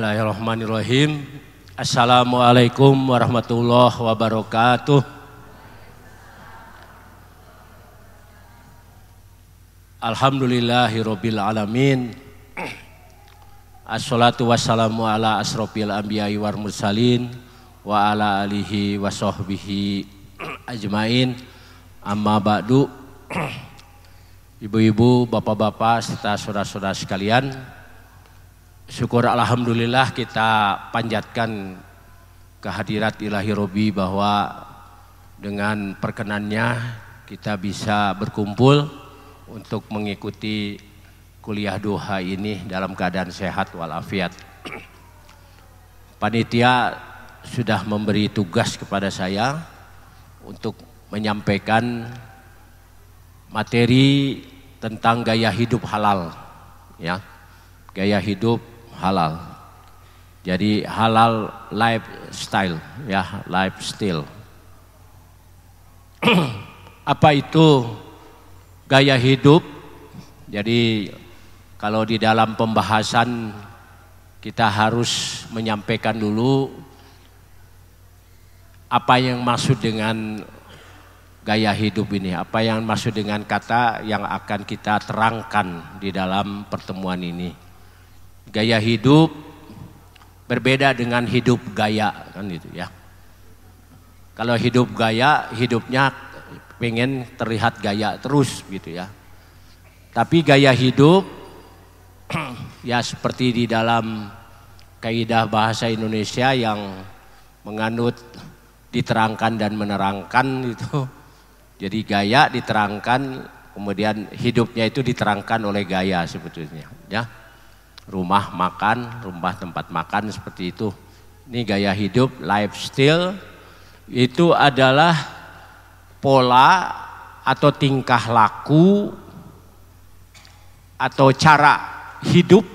Bismillahirrahmanirrahim. Assalamualaikum warahmatullahi wabarakatuh. Alhamdulillahirabbil alamin. Assalatu wassalamu ala asrofil anbiya'i war mursalin wa ala alihi wa ajmain. Amma ba'du. Ibu-ibu, bapak-bapak serta saudara-saudara sekalian, Syukur Alhamdulillah kita panjatkan kehadirat ilahi Robi bahwa dengan perkenannya kita bisa berkumpul untuk mengikuti kuliah duha ini dalam keadaan sehat walafiat. Panitia sudah memberi tugas kepada saya untuk menyampaikan materi tentang gaya hidup halal ya. Gaya hidup halal. Jadi halal lifestyle ya, lifestyle. Apa itu gaya hidup? Jadi kalau di dalam pembahasan kita harus menyampaikan dulu apa yang maksud dengan gaya hidup ini, apa yang maksud dengan kata yang akan kita terangkan di dalam pertemuan ini gaya hidup berbeda dengan hidup gaya kan itu ya. Kalau hidup gaya hidupnya pengen terlihat gaya terus gitu ya. Tapi gaya hidup ya seperti di dalam kaidah bahasa Indonesia yang menganut diterangkan dan menerangkan itu. Jadi gaya diterangkan, kemudian hidupnya itu diterangkan oleh gaya sebetulnya, ya rumah makan, rumah tempat makan seperti itu. Ini gaya hidup, lifestyle itu adalah pola atau tingkah laku atau cara hidup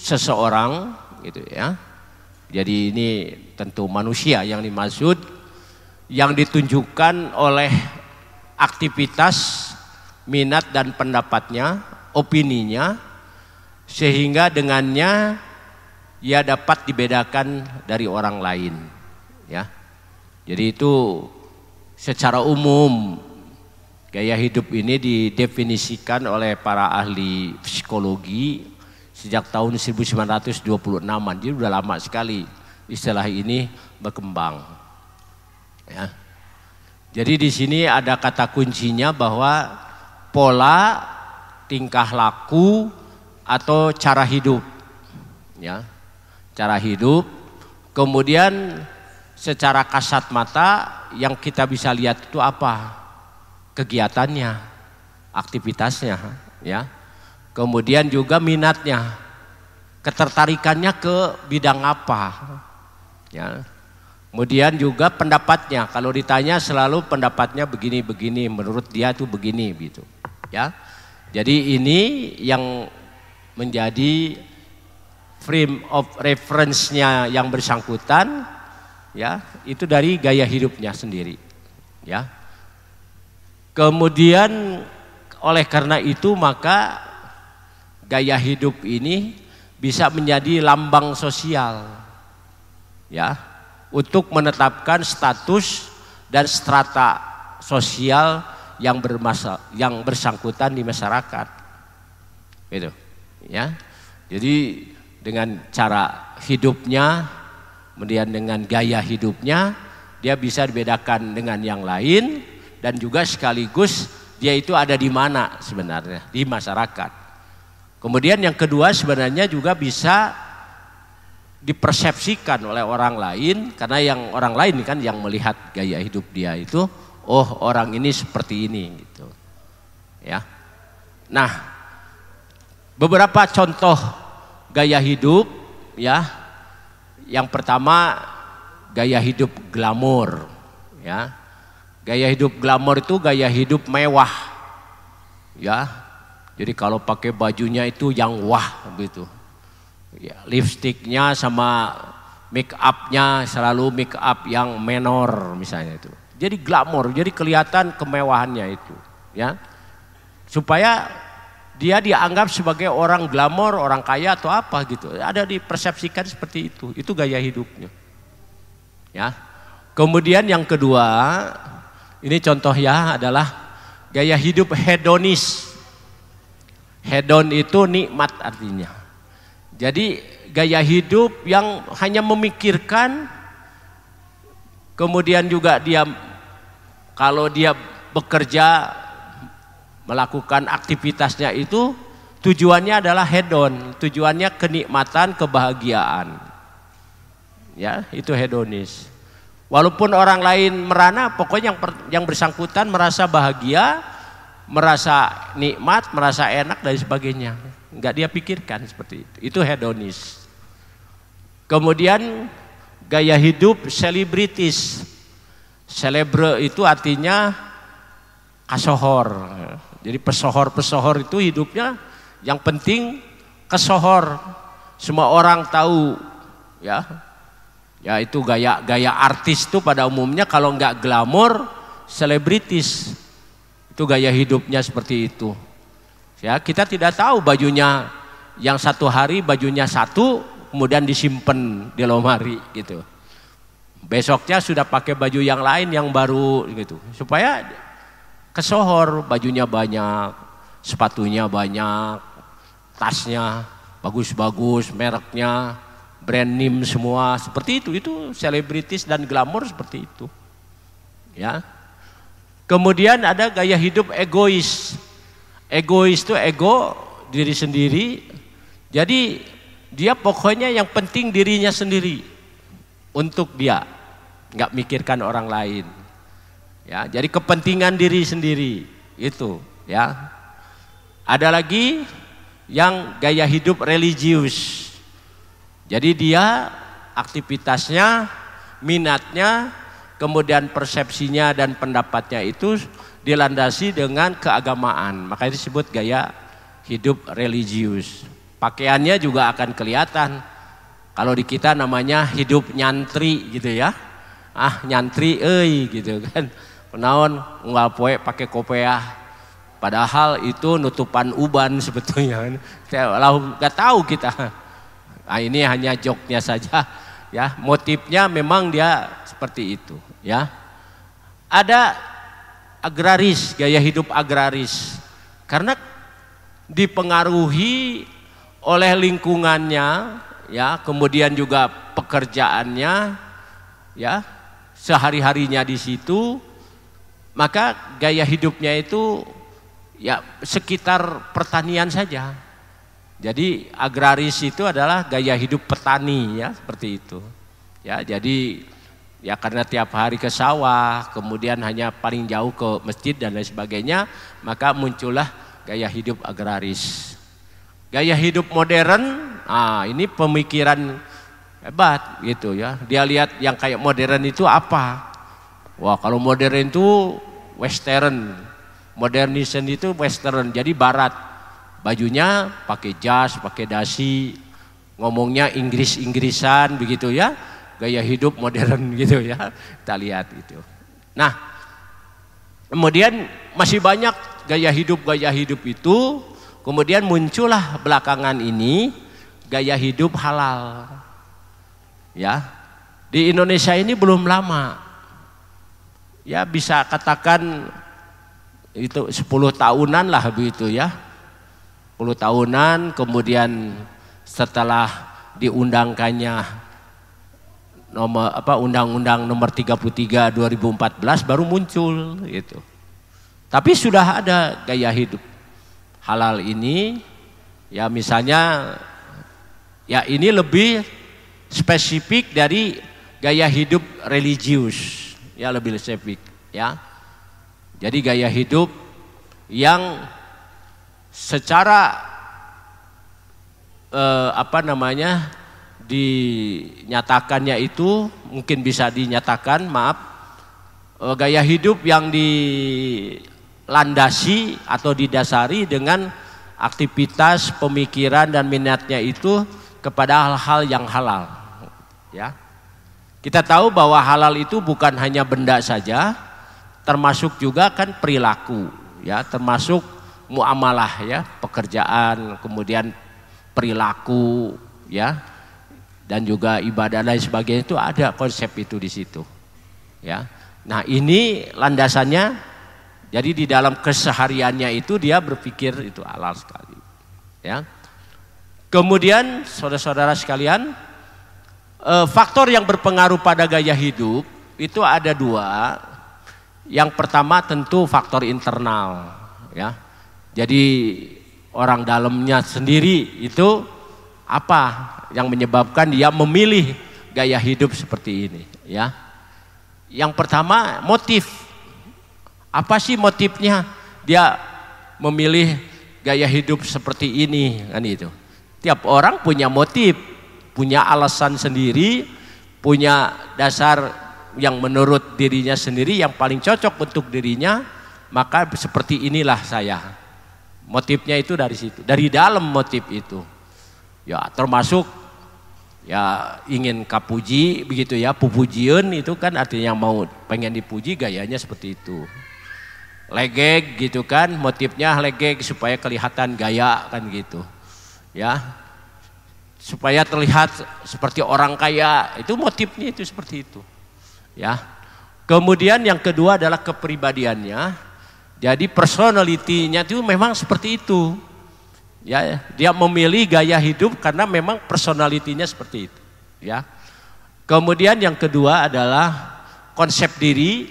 seseorang gitu ya. Jadi ini tentu manusia yang dimaksud yang ditunjukkan oleh aktivitas minat dan pendapatnya, opininya, sehingga dengannya ia dapat dibedakan dari orang lain ya jadi itu secara umum gaya hidup ini didefinisikan oleh para ahli psikologi sejak tahun 1926 jadi sudah lama sekali istilah ini berkembang ya jadi di sini ada kata kuncinya bahwa pola tingkah laku atau cara hidup. Ya. Cara hidup. Kemudian secara kasat mata yang kita bisa lihat itu apa? Kegiatannya, aktivitasnya, ya. Kemudian juga minatnya, ketertarikannya ke bidang apa. Ya. Kemudian juga pendapatnya, kalau ditanya selalu pendapatnya begini-begini, menurut dia itu begini gitu. Ya. Jadi ini yang menjadi frame of reference-nya yang bersangkutan ya itu dari gaya hidupnya sendiri ya kemudian oleh karena itu maka gaya hidup ini bisa menjadi lambang sosial ya untuk menetapkan status dan strata sosial yang bermasa yang bersangkutan di masyarakat itu. Ya. Jadi dengan cara hidupnya, kemudian dengan gaya hidupnya, dia bisa dibedakan dengan yang lain dan juga sekaligus dia itu ada di mana sebenarnya di masyarakat. Kemudian yang kedua sebenarnya juga bisa dipersepsikan oleh orang lain karena yang orang lain kan yang melihat gaya hidup dia itu oh orang ini seperti ini gitu. Ya. Nah, Beberapa contoh gaya hidup ya. Yang pertama gaya hidup glamor ya. Gaya hidup glamor itu gaya hidup mewah. Ya. Jadi kalau pakai bajunya itu yang wah begitu. Ya, lipstiknya sama make upnya selalu make up yang menor misalnya itu. Jadi glamor, jadi kelihatan kemewahannya itu, ya. Supaya dia dianggap sebagai orang glamor, orang kaya atau apa gitu. Ada dipersepsikan seperti itu. Itu gaya hidupnya. Ya. Kemudian yang kedua, ini contoh ya adalah gaya hidup hedonis. Hedon itu nikmat artinya. Jadi gaya hidup yang hanya memikirkan kemudian juga dia kalau dia bekerja melakukan aktivitasnya itu tujuannya adalah hedon, tujuannya kenikmatan, kebahagiaan. Ya, itu hedonis. Walaupun orang lain merana, pokoknya yang, yang bersangkutan merasa bahagia, merasa nikmat, merasa enak dan sebagainya. Enggak dia pikirkan seperti itu. Itu hedonis. Kemudian gaya hidup selebritis. Selebre itu artinya kasohor. Jadi pesohor-pesohor itu hidupnya yang penting kesohor. Semua orang tahu ya. Ya itu gaya-gaya artis itu pada umumnya kalau nggak glamor selebritis. Itu gaya hidupnya seperti itu. Ya, kita tidak tahu bajunya yang satu hari bajunya satu kemudian disimpan di lomari gitu. Besoknya sudah pakai baju yang lain yang baru gitu. Supaya kesohor, bajunya banyak, sepatunya banyak, tasnya bagus-bagus, mereknya brand name semua seperti itu. Itu selebritis dan glamor seperti itu. Ya. Kemudian ada gaya hidup egois. Egois itu ego diri sendiri. Jadi dia pokoknya yang penting dirinya sendiri untuk dia, nggak mikirkan orang lain. Ya, jadi kepentingan diri sendiri itu, ya. Ada lagi yang gaya hidup religius. Jadi dia aktivitasnya, minatnya, kemudian persepsinya dan pendapatnya itu dilandasi dengan keagamaan. Maka disebut gaya hidup religius. Pakaiannya juga akan kelihatan. Kalau di kita namanya hidup nyantri gitu ya. Ah, nyantri eh gitu kan penaon nggak poe pakai kopeah ya. padahal itu nutupan uban sebetulnya lah nggak tahu kita nah, ini hanya joknya saja ya motifnya memang dia seperti itu ya ada agraris gaya hidup agraris karena dipengaruhi oleh lingkungannya ya kemudian juga pekerjaannya ya sehari-harinya di situ maka gaya hidupnya itu ya sekitar pertanian saja. Jadi agraris itu adalah gaya hidup petani ya seperti itu. Ya, jadi ya karena tiap hari ke sawah, kemudian hanya paling jauh ke masjid dan lain sebagainya, maka muncullah gaya hidup agraris. Gaya hidup modern, ah ini pemikiran hebat gitu ya. Dia lihat yang kayak modern itu apa? Wah, kalau modern itu western. Modernism itu western, jadi barat. Bajunya pakai jas, pakai dasi, ngomongnya Inggris-Inggrisan begitu ya. Gaya hidup modern gitu ya. Kita lihat itu. Nah, kemudian masih banyak gaya hidup-gaya hidup itu. Kemudian muncullah belakangan ini gaya hidup halal. Ya. Di Indonesia ini belum lama ya bisa katakan itu 10 tahunan lah begitu ya 10 tahunan kemudian setelah diundangkannya nomor apa undang-undang nomor 33 2014 baru muncul gitu. Tapi sudah ada gaya hidup halal ini ya misalnya ya ini lebih spesifik dari gaya hidup religius ya lebih spesifik ya. Jadi gaya hidup yang secara eh, apa namanya dinyatakannya itu mungkin bisa dinyatakan maaf eh, gaya hidup yang dilandasi atau didasari dengan aktivitas pemikiran dan minatnya itu kepada hal-hal yang halal ya kita tahu bahwa halal itu bukan hanya benda saja, termasuk juga kan perilaku, ya, termasuk muamalah ya, pekerjaan, kemudian perilaku, ya, dan juga ibadah lain sebagainya itu ada konsep itu di situ, ya. Nah ini landasannya, jadi di dalam kesehariannya itu dia berpikir itu halal sekali, ya. Kemudian saudara-saudara sekalian, Eh, faktor yang berpengaruh pada gaya hidup itu ada dua. Yang pertama tentu faktor internal, ya. Jadi orang dalamnya sendiri itu apa yang menyebabkan dia memilih gaya hidup seperti ini, ya. Yang pertama motif. Apa sih motifnya dia memilih gaya hidup seperti ini kan itu. Tiap orang punya motif punya alasan sendiri, punya dasar yang menurut dirinya sendiri yang paling cocok untuk dirinya, maka seperti inilah saya. Motifnya itu dari situ, dari dalam motif itu. Ya, termasuk ya ingin kapuji begitu ya, pupujian itu kan artinya yang mau pengen dipuji gayanya seperti itu. legeg gitu kan, motifnya legeg supaya kelihatan gaya kan gitu. Ya, supaya terlihat seperti orang kaya. Itu motifnya itu seperti itu. Ya. Kemudian yang kedua adalah kepribadiannya. Jadi personalitinya itu memang seperti itu. Ya, dia memilih gaya hidup karena memang personalitinya seperti itu, ya. Kemudian yang kedua adalah konsep diri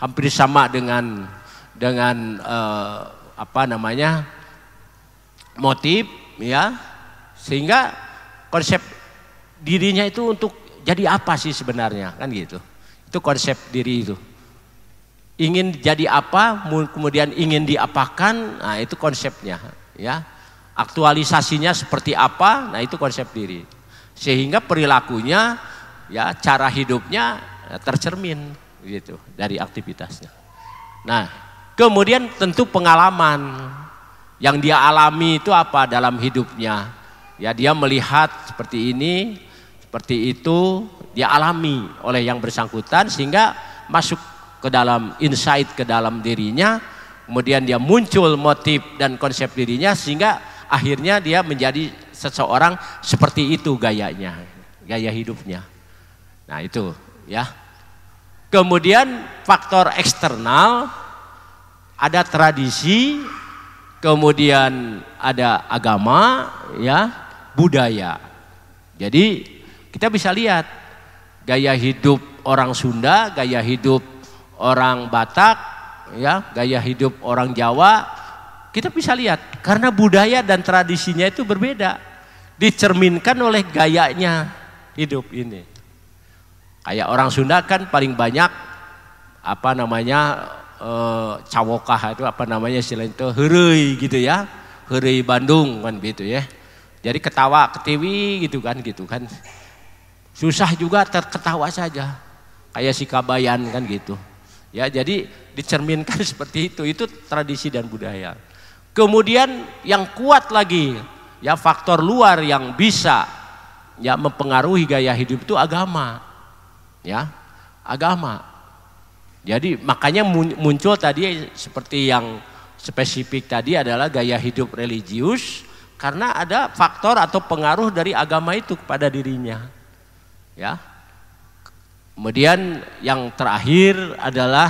hampir sama dengan dengan eh, apa namanya? motif ya. Sehingga konsep dirinya itu untuk jadi apa sih sebenarnya kan gitu itu konsep diri itu ingin jadi apa kemudian ingin diapakan nah itu konsepnya ya aktualisasinya seperti apa nah itu konsep diri sehingga perilakunya ya cara hidupnya ya, tercermin gitu dari aktivitasnya nah kemudian tentu pengalaman yang dia alami itu apa dalam hidupnya Ya dia melihat seperti ini, seperti itu, dia alami oleh yang bersangkutan sehingga masuk ke dalam insight ke dalam dirinya, kemudian dia muncul motif dan konsep dirinya sehingga akhirnya dia menjadi seseorang seperti itu gayanya, gaya hidupnya. Nah, itu ya. Kemudian faktor eksternal ada tradisi, kemudian ada agama, ya budaya. Jadi kita bisa lihat gaya hidup orang Sunda, gaya hidup orang Batak, ya, gaya hidup orang Jawa, kita bisa lihat karena budaya dan tradisinya itu berbeda, dicerminkan oleh gayanya hidup ini. Kayak orang Sunda kan paling banyak apa namanya e, cawokah itu apa namanya selain itu gitu ya, herei Bandung kan gitu ya. Jadi ketawa, ketiwi gitu kan gitu kan. Susah juga terketawa saja. Kayak si kabayan kan gitu. Ya, jadi dicerminkan seperti itu. Itu tradisi dan budaya. Kemudian yang kuat lagi, ya faktor luar yang bisa ya mempengaruhi gaya hidup itu agama. Ya, agama. Jadi makanya muncul tadi seperti yang spesifik tadi adalah gaya hidup religius karena ada faktor atau pengaruh dari agama itu kepada dirinya. Ya. Kemudian yang terakhir adalah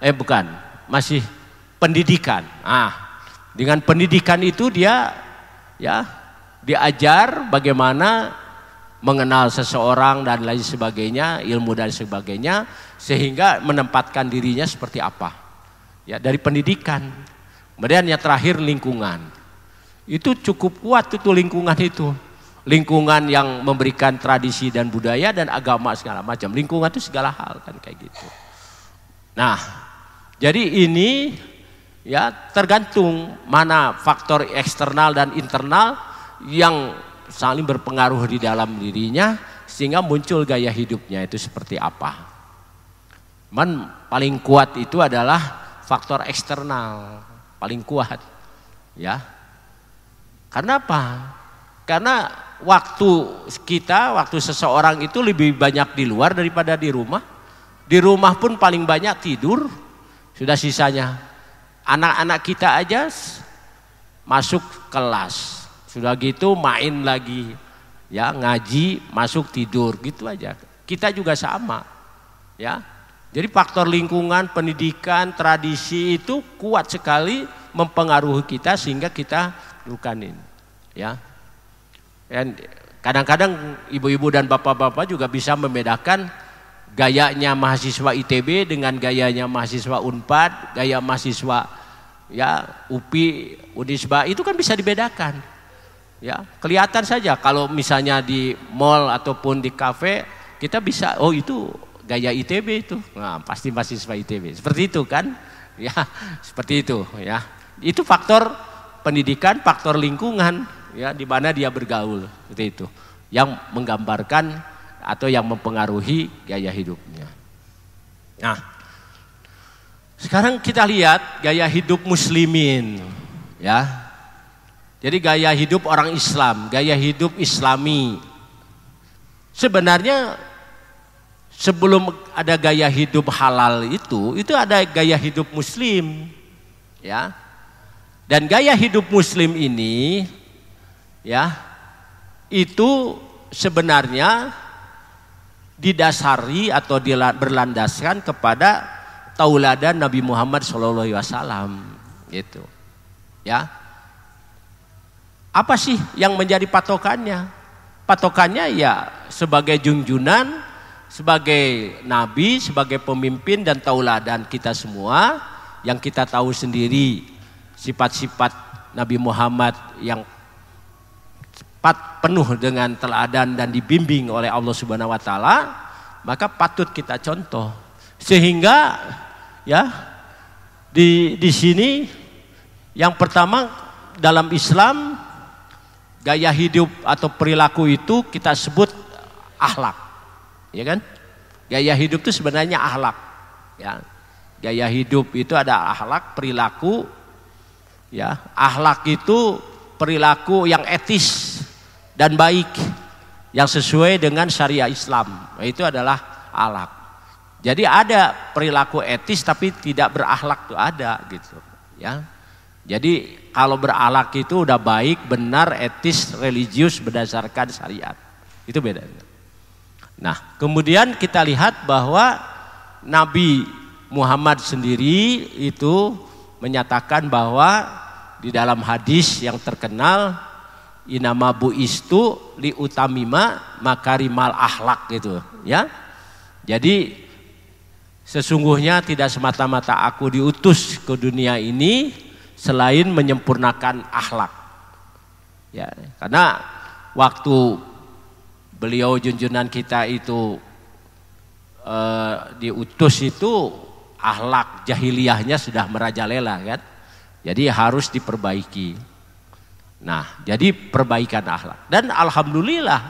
eh bukan, masih pendidikan. Ah, dengan pendidikan itu dia ya diajar bagaimana mengenal seseorang dan lain sebagainya, ilmu dan sebagainya, sehingga menempatkan dirinya seperti apa. Ya, dari pendidikan. Kemudian yang terakhir lingkungan. Itu cukup kuat itu lingkungan itu. Lingkungan yang memberikan tradisi dan budaya dan agama segala macam. Lingkungan itu segala hal kan kayak gitu. Nah, jadi ini ya tergantung mana faktor eksternal dan internal yang saling berpengaruh di dalam dirinya sehingga muncul gaya hidupnya itu seperti apa. Man, paling kuat itu adalah faktor eksternal paling kuat ya karena apa? Karena waktu kita, waktu seseorang itu lebih banyak di luar daripada di rumah. Di rumah pun paling banyak tidur, sudah sisanya. Anak-anak kita aja masuk kelas, sudah gitu main lagi, ya ngaji, masuk tidur, gitu aja. Kita juga sama, ya. Jadi faktor lingkungan, pendidikan, tradisi itu kuat sekali mempengaruhi kita sehingga kita Bukan ini. Ya. Dan kadang-kadang ibu-ibu dan bapak-bapak juga bisa membedakan gayanya mahasiswa ITB dengan gayanya mahasiswa Unpad, gaya mahasiswa ya UPI, Unisba itu kan bisa dibedakan. Ya, kelihatan saja kalau misalnya di mall ataupun di kafe kita bisa oh itu gaya ITB itu. Nah, pasti mahasiswa ITB. Seperti itu kan? Ya, seperti itu ya. Itu faktor pendidikan, faktor lingkungan ya di mana dia bergaul seperti itu yang menggambarkan atau yang mempengaruhi gaya hidupnya. Nah, sekarang kita lihat gaya hidup muslimin ya. Jadi gaya hidup orang Islam, gaya hidup Islami. Sebenarnya sebelum ada gaya hidup halal itu, itu ada gaya hidup muslim. Ya. Dan gaya hidup muslim ini ya itu sebenarnya didasari atau berlandaskan kepada tauladan Nabi Muhammad SAW gitu ya apa sih yang menjadi patokannya patokannya ya sebagai junjunan sebagai nabi sebagai pemimpin dan tauladan kita semua yang kita tahu sendiri sifat-sifat Nabi Muhammad yang cepat penuh dengan teladan dan dibimbing oleh Allah Subhanahu wa taala, maka patut kita contoh. Sehingga ya di di sini yang pertama dalam Islam gaya hidup atau perilaku itu kita sebut ahlak. Ya kan? Gaya hidup itu sebenarnya ahlak. Ya. Gaya hidup itu ada ahlak, perilaku, Ya, ahlak itu perilaku yang etis dan baik yang sesuai dengan syariah Islam. Itu adalah alak. Jadi ada perilaku etis tapi tidak berahlak tuh ada gitu, ya. Jadi kalau berahlak itu udah baik, benar, etis, religius berdasarkan syariat. Itu bedanya. Nah, kemudian kita lihat bahwa Nabi Muhammad sendiri itu menyatakan bahwa di dalam hadis yang terkenal inama bu istu li utamima makarimal ahlak gitu ya. Jadi sesungguhnya tidak semata-mata aku diutus ke dunia ini selain menyempurnakan ahlak. Ya, karena waktu beliau junjunan kita itu e, diutus itu ahlak jahiliyahnya sudah merajalela kan. Jadi harus diperbaiki. Nah, jadi perbaikan ahlak. Dan alhamdulillah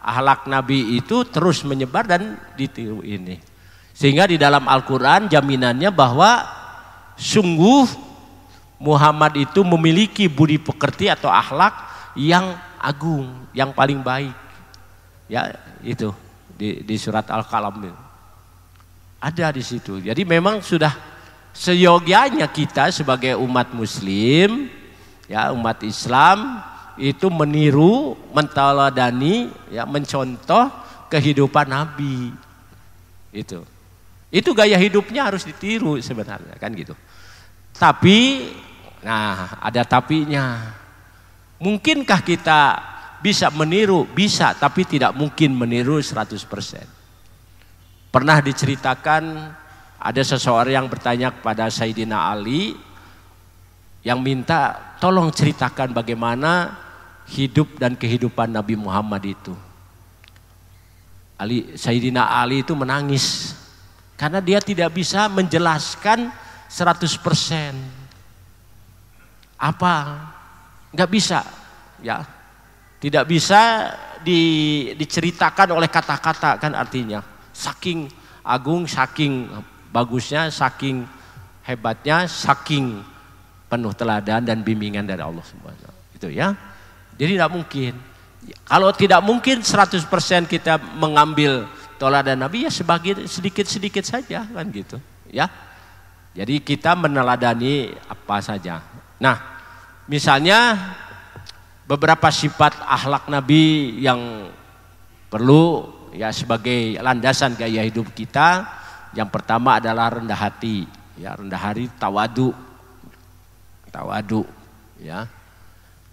ahlak Nabi itu terus menyebar dan ditiru ini. Sehingga di dalam Al-Qur'an jaminannya bahwa sungguh Muhammad itu memiliki budi pekerti atau ahlak yang agung, yang paling baik. Ya, itu di, di surat Al-Qalam itu. Ada di situ. Jadi memang sudah seyogianya kita sebagai umat muslim, ya umat Islam itu meniru, mentaladani, ya mencontoh kehidupan Nabi. Itu. Itu gaya hidupnya harus ditiru sebenarnya kan gitu. Tapi nah ada tapinya. Mungkinkah kita bisa meniru? Bisa, tapi tidak mungkin meniru 100%. Pernah diceritakan ada seseorang yang bertanya kepada Sayyidina Ali yang minta tolong ceritakan bagaimana hidup dan kehidupan Nabi Muhammad itu. Ali, Sayyidina Ali itu menangis karena dia tidak bisa menjelaskan 100% apa nggak bisa ya tidak bisa di, diceritakan oleh kata-kata kan artinya Saking agung, saking bagusnya, saking hebatnya, saking penuh teladan dan bimbingan dari Allah semuanya. Itu ya. Jadi tidak mungkin. Kalau tidak mungkin 100% kita mengambil teladan Nabi ya sebagai sedikit-sedikit saja kan gitu, ya. Jadi kita meneladani apa saja. Nah, misalnya beberapa sifat akhlak Nabi yang perlu ya sebagai landasan gaya hidup kita yang pertama adalah rendah hati ya rendah hati tawadu tawadu ya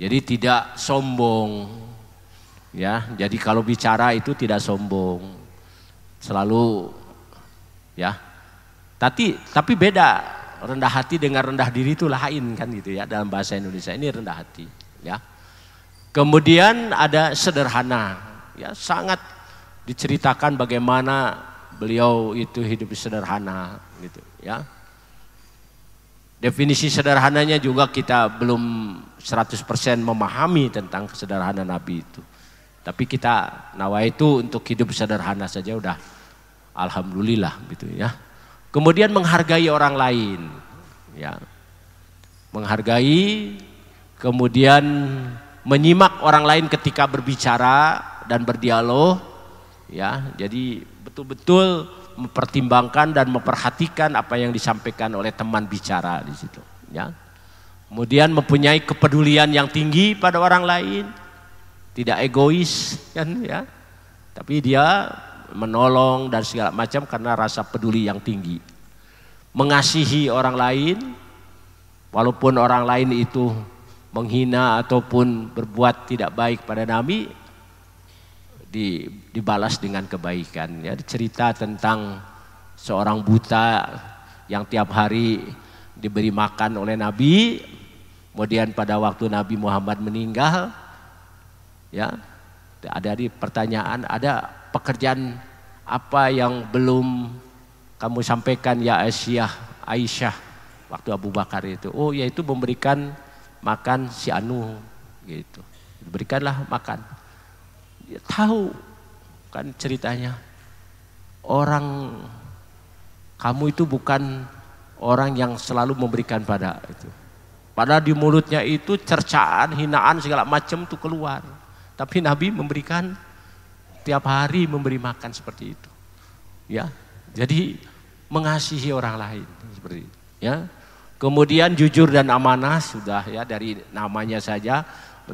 jadi tidak sombong ya jadi kalau bicara itu tidak sombong selalu ya tapi tapi beda rendah hati dengan rendah diri itu lain kan gitu ya dalam bahasa Indonesia ini rendah hati ya kemudian ada sederhana ya sangat diceritakan bagaimana beliau itu hidup sederhana gitu ya. Definisi sederhananya juga kita belum 100% memahami tentang kesederhanaan Nabi itu. Tapi kita nawa itu untuk hidup sederhana saja udah alhamdulillah gitu ya. Kemudian menghargai orang lain ya. Menghargai kemudian menyimak orang lain ketika berbicara dan berdialog ya jadi betul-betul mempertimbangkan dan memperhatikan apa yang disampaikan oleh teman bicara di situ ya kemudian mempunyai kepedulian yang tinggi pada orang lain tidak egois kan ya tapi dia menolong dan segala macam karena rasa peduli yang tinggi mengasihi orang lain walaupun orang lain itu menghina ataupun berbuat tidak baik pada Nabi di, dibalas dengan kebaikan. Ya, cerita tentang seorang buta yang tiap hari diberi makan oleh Nabi, kemudian pada waktu Nabi Muhammad meninggal, ya ada di pertanyaan, ada pekerjaan apa yang belum kamu sampaikan ya Aisyah, Aisyah waktu Abu Bakar itu. Oh yaitu memberikan makan si Anu gitu. Berikanlah makan dia ya, tahu kan ceritanya orang kamu itu bukan orang yang selalu memberikan pada itu. Pada di mulutnya itu cercaan, hinaan segala macam itu keluar. Tapi Nabi memberikan tiap hari memberi makan seperti itu. Ya. Jadi mengasihi orang lain seperti itu, ya. Kemudian jujur dan amanah sudah ya dari namanya saja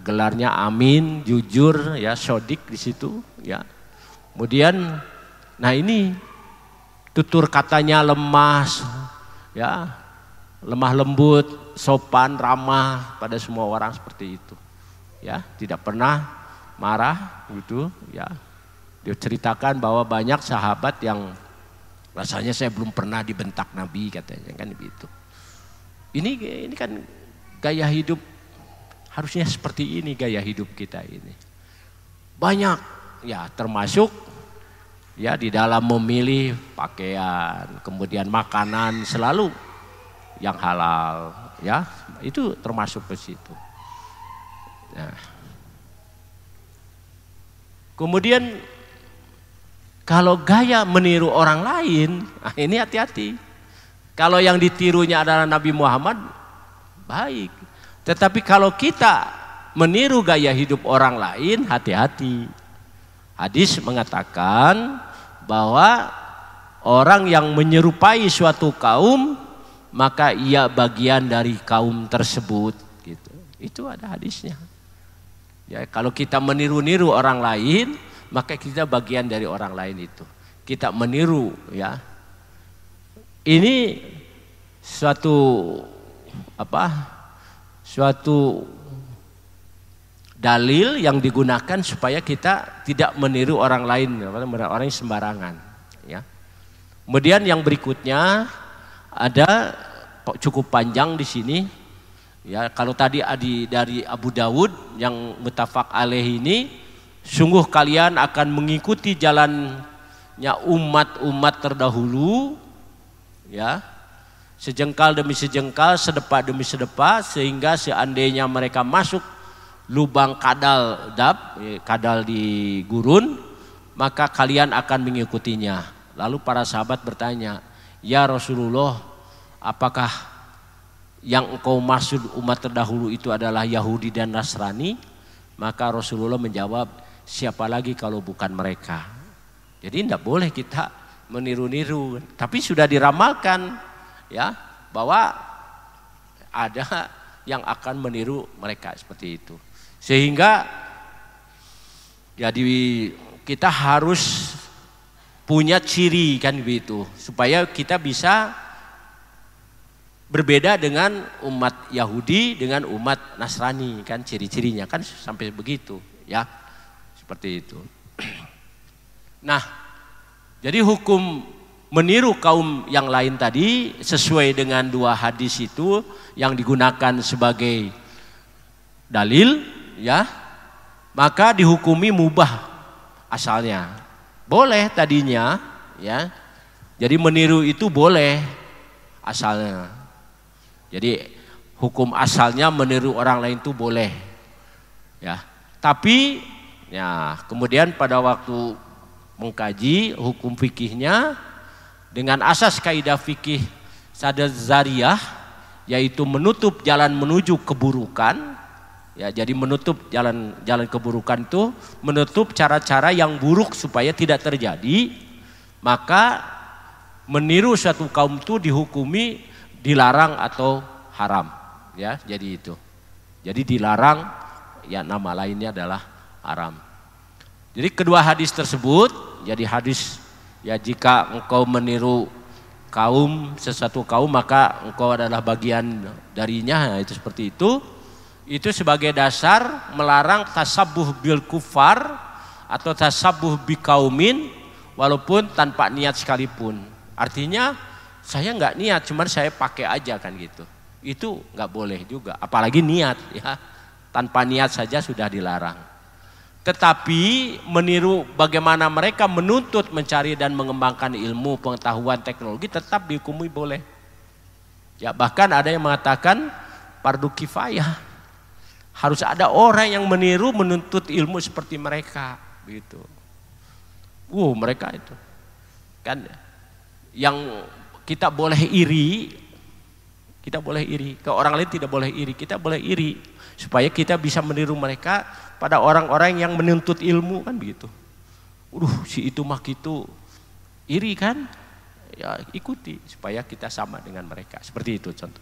gelarnya amin, jujur, ya sodik di situ, ya. Kemudian, nah ini tutur katanya lemas ya, lemah lembut, sopan, ramah pada semua orang seperti itu, ya, tidak pernah marah gitu, ya. Dia ceritakan bahwa banyak sahabat yang rasanya saya belum pernah dibentak Nabi katanya kan begitu. Ini ini kan gaya hidup Harusnya seperti ini gaya hidup kita ini. Banyak ya termasuk ya di dalam memilih pakaian, kemudian makanan selalu yang halal ya. Itu termasuk ke situ. Nah. Kemudian kalau gaya meniru orang lain, nah ini hati-hati. Kalau yang ditirunya adalah Nabi Muhammad, baik. Tetapi kalau kita meniru gaya hidup orang lain, hati-hati. Hadis mengatakan bahwa orang yang menyerupai suatu kaum maka ia bagian dari kaum tersebut gitu. Itu ada hadisnya. Ya, kalau kita meniru-niru orang lain, maka kita bagian dari orang lain itu. Kita meniru ya. Ini suatu apa? suatu dalil yang digunakan supaya kita tidak meniru orang lain, orang yang sembarangan. Ya. Kemudian yang berikutnya ada cukup panjang di sini. Ya, kalau tadi adi, dari Abu Dawud yang mutafak aleh ini, sungguh kalian akan mengikuti jalannya umat-umat terdahulu, ya, Sejengkal demi sejengkal, sedepa demi sedepa, sehingga seandainya mereka masuk lubang kadal dap, eh, kadal di gurun, maka kalian akan mengikutinya. Lalu para sahabat bertanya, Ya Rasulullah, apakah yang engkau maksud umat terdahulu itu adalah Yahudi dan Nasrani? Maka Rasulullah menjawab, siapa lagi kalau bukan mereka? Jadi tidak boleh kita meniru-niru, tapi sudah diramalkan ya bahwa ada yang akan meniru mereka seperti itu. Sehingga jadi kita harus punya ciri kan begitu supaya kita bisa berbeda dengan umat Yahudi dengan umat Nasrani kan ciri-cirinya kan sampai begitu ya seperti itu. Nah, jadi hukum meniru kaum yang lain tadi sesuai dengan dua hadis itu yang digunakan sebagai dalil ya maka dihukumi mubah asalnya boleh tadinya ya jadi meniru itu boleh asalnya jadi hukum asalnya meniru orang lain itu boleh ya tapi ya kemudian pada waktu mengkaji hukum fikihnya dengan asas kaidah fikih sadar zariyah yaitu menutup jalan menuju keburukan ya jadi menutup jalan jalan keburukan itu menutup cara-cara yang buruk supaya tidak terjadi maka meniru suatu kaum itu dihukumi dilarang atau haram ya jadi itu jadi dilarang ya nama lainnya adalah haram jadi kedua hadis tersebut jadi hadis Ya jika engkau meniru kaum sesuatu kaum maka engkau adalah bagian darinya nah, itu seperti itu itu sebagai dasar melarang tasabuh bil kufar atau tasabuh bi kaumin walaupun tanpa niat sekalipun artinya saya nggak niat cuman saya pakai aja kan gitu itu nggak boleh juga apalagi niat ya tanpa niat saja sudah dilarang tetapi meniru bagaimana mereka menuntut, mencari dan mengembangkan ilmu, pengetahuan, teknologi tetap dihukumi boleh. Ya, bahkan ada yang mengatakan pardu kifayah. Harus ada orang yang meniru menuntut ilmu seperti mereka, begitu. Uh, mereka itu. Kan yang kita boleh iri, kita boleh iri. Ke orang lain tidak boleh iri, kita boleh iri supaya kita bisa meniru mereka pada orang-orang yang menuntut ilmu kan begitu. Uduh si itu mah gitu iri kan? Ya ikuti supaya kita sama dengan mereka. Seperti itu contoh.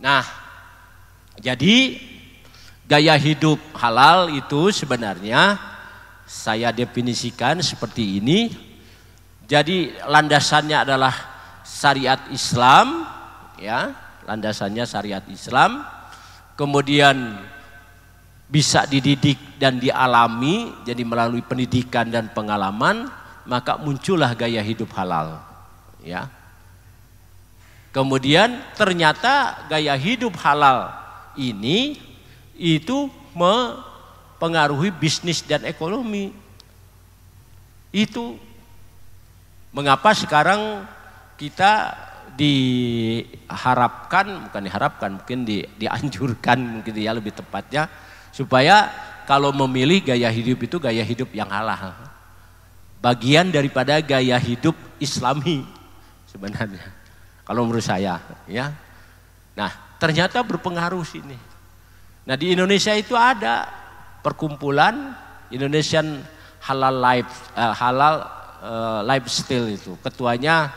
Nah, jadi gaya hidup halal itu sebenarnya saya definisikan seperti ini. Jadi landasannya adalah syariat Islam, ya, landasannya syariat Islam. Kemudian bisa dididik dan dialami, jadi melalui pendidikan dan pengalaman, maka muncullah gaya hidup halal. Ya. Kemudian ternyata gaya hidup halal ini itu mempengaruhi bisnis dan ekonomi. Itu mengapa sekarang kita diharapkan, bukan diharapkan, mungkin di, dianjurkan mungkin ya lebih tepatnya Supaya kalau memilih gaya hidup itu gaya hidup yang halal. Bagian daripada gaya hidup islami sebenarnya. Kalau menurut saya, ya. Nah, ternyata berpengaruh sini. Nah, di Indonesia itu ada perkumpulan Indonesian Halal Life uh, Halal uh, Lifestyle itu. Ketuanya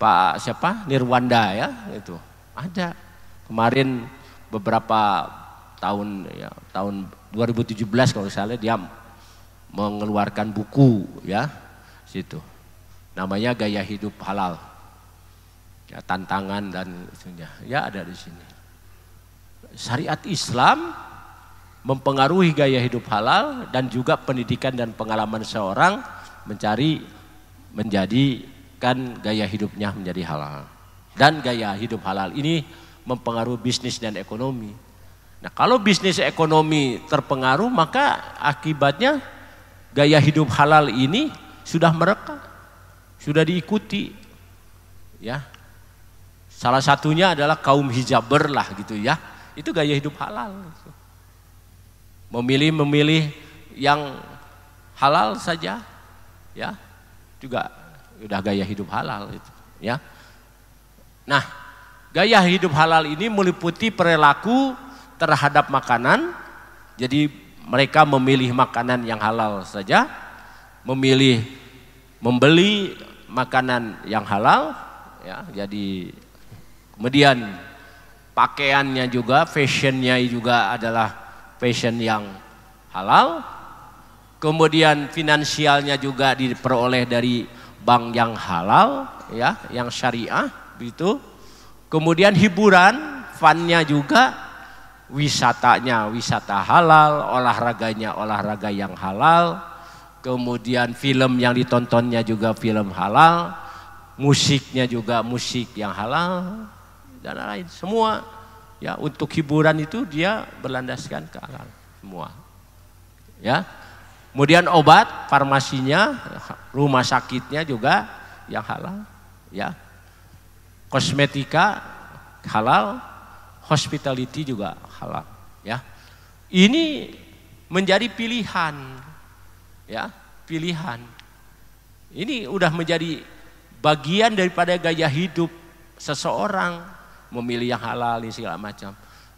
Pak siapa? Nirwanda ya, itu. Ada. Kemarin beberapa tahun ya tahun 2017 kalau misalnya dia mengeluarkan buku ya situ namanya gaya hidup halal ya tantangan dan itunya ya ada di sini syariat Islam mempengaruhi gaya hidup halal dan juga pendidikan dan pengalaman seorang mencari menjadikan gaya hidupnya menjadi halal dan gaya hidup halal ini mempengaruhi bisnis dan ekonomi Nah, kalau bisnis ekonomi terpengaruh, maka akibatnya gaya hidup halal ini sudah mereka sudah diikuti. Ya. Salah satunya adalah kaum hijaber lah gitu ya. Itu gaya hidup halal. Memilih-memilih yang halal saja ya. Juga sudah gaya hidup halal itu ya. Nah, gaya hidup halal ini meliputi perilaku terhadap makanan. Jadi mereka memilih makanan yang halal saja, memilih membeli makanan yang halal, ya. Jadi kemudian pakaiannya juga, fashionnya juga adalah fashion yang halal. Kemudian finansialnya juga diperoleh dari bank yang halal, ya, yang syariah, begitu. Kemudian hiburan, funnya juga wisatanya wisata halal, olahraganya olahraga yang halal, kemudian film yang ditontonnya juga film halal, musiknya juga musik yang halal dan lain lain semua ya untuk hiburan itu dia berlandaskan ke halal semua. Ya. Kemudian obat, farmasinya, rumah sakitnya juga yang halal, ya. Kosmetika halal, hospitality juga halal ya ini menjadi pilihan ya pilihan ini sudah menjadi bagian daripada gaya hidup seseorang memilih yang halal ini segala macam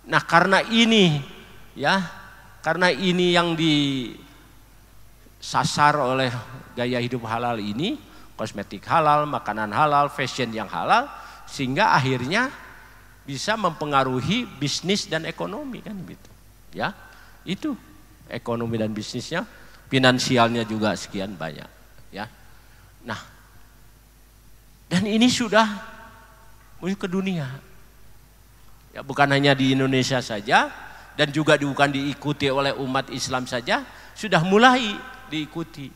nah karena ini ya karena ini yang disasar oleh gaya hidup halal ini kosmetik halal makanan halal fashion yang halal sehingga akhirnya bisa mempengaruhi bisnis dan ekonomi kan gitu. Ya. Itu ekonomi dan bisnisnya, finansialnya juga sekian banyak, ya. Nah, dan ini sudah mulai ke dunia. Ya, bukan hanya di Indonesia saja dan juga bukan diikuti oleh umat Islam saja, sudah mulai diikuti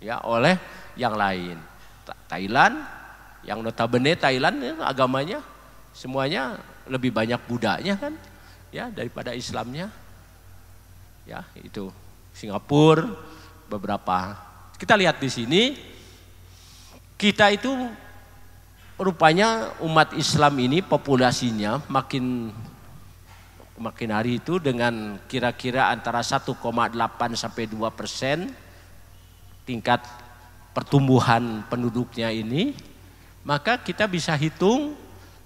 ya oleh yang lain. Thailand yang notabene Thailand ya, agamanya Semuanya lebih banyak budanya kan ya daripada Islamnya. Ya, itu Singapura beberapa. Kita lihat di sini kita itu rupanya umat Islam ini populasinya makin makin hari itu dengan kira-kira antara 1,8 sampai 2 persen tingkat pertumbuhan penduduknya ini, maka kita bisa hitung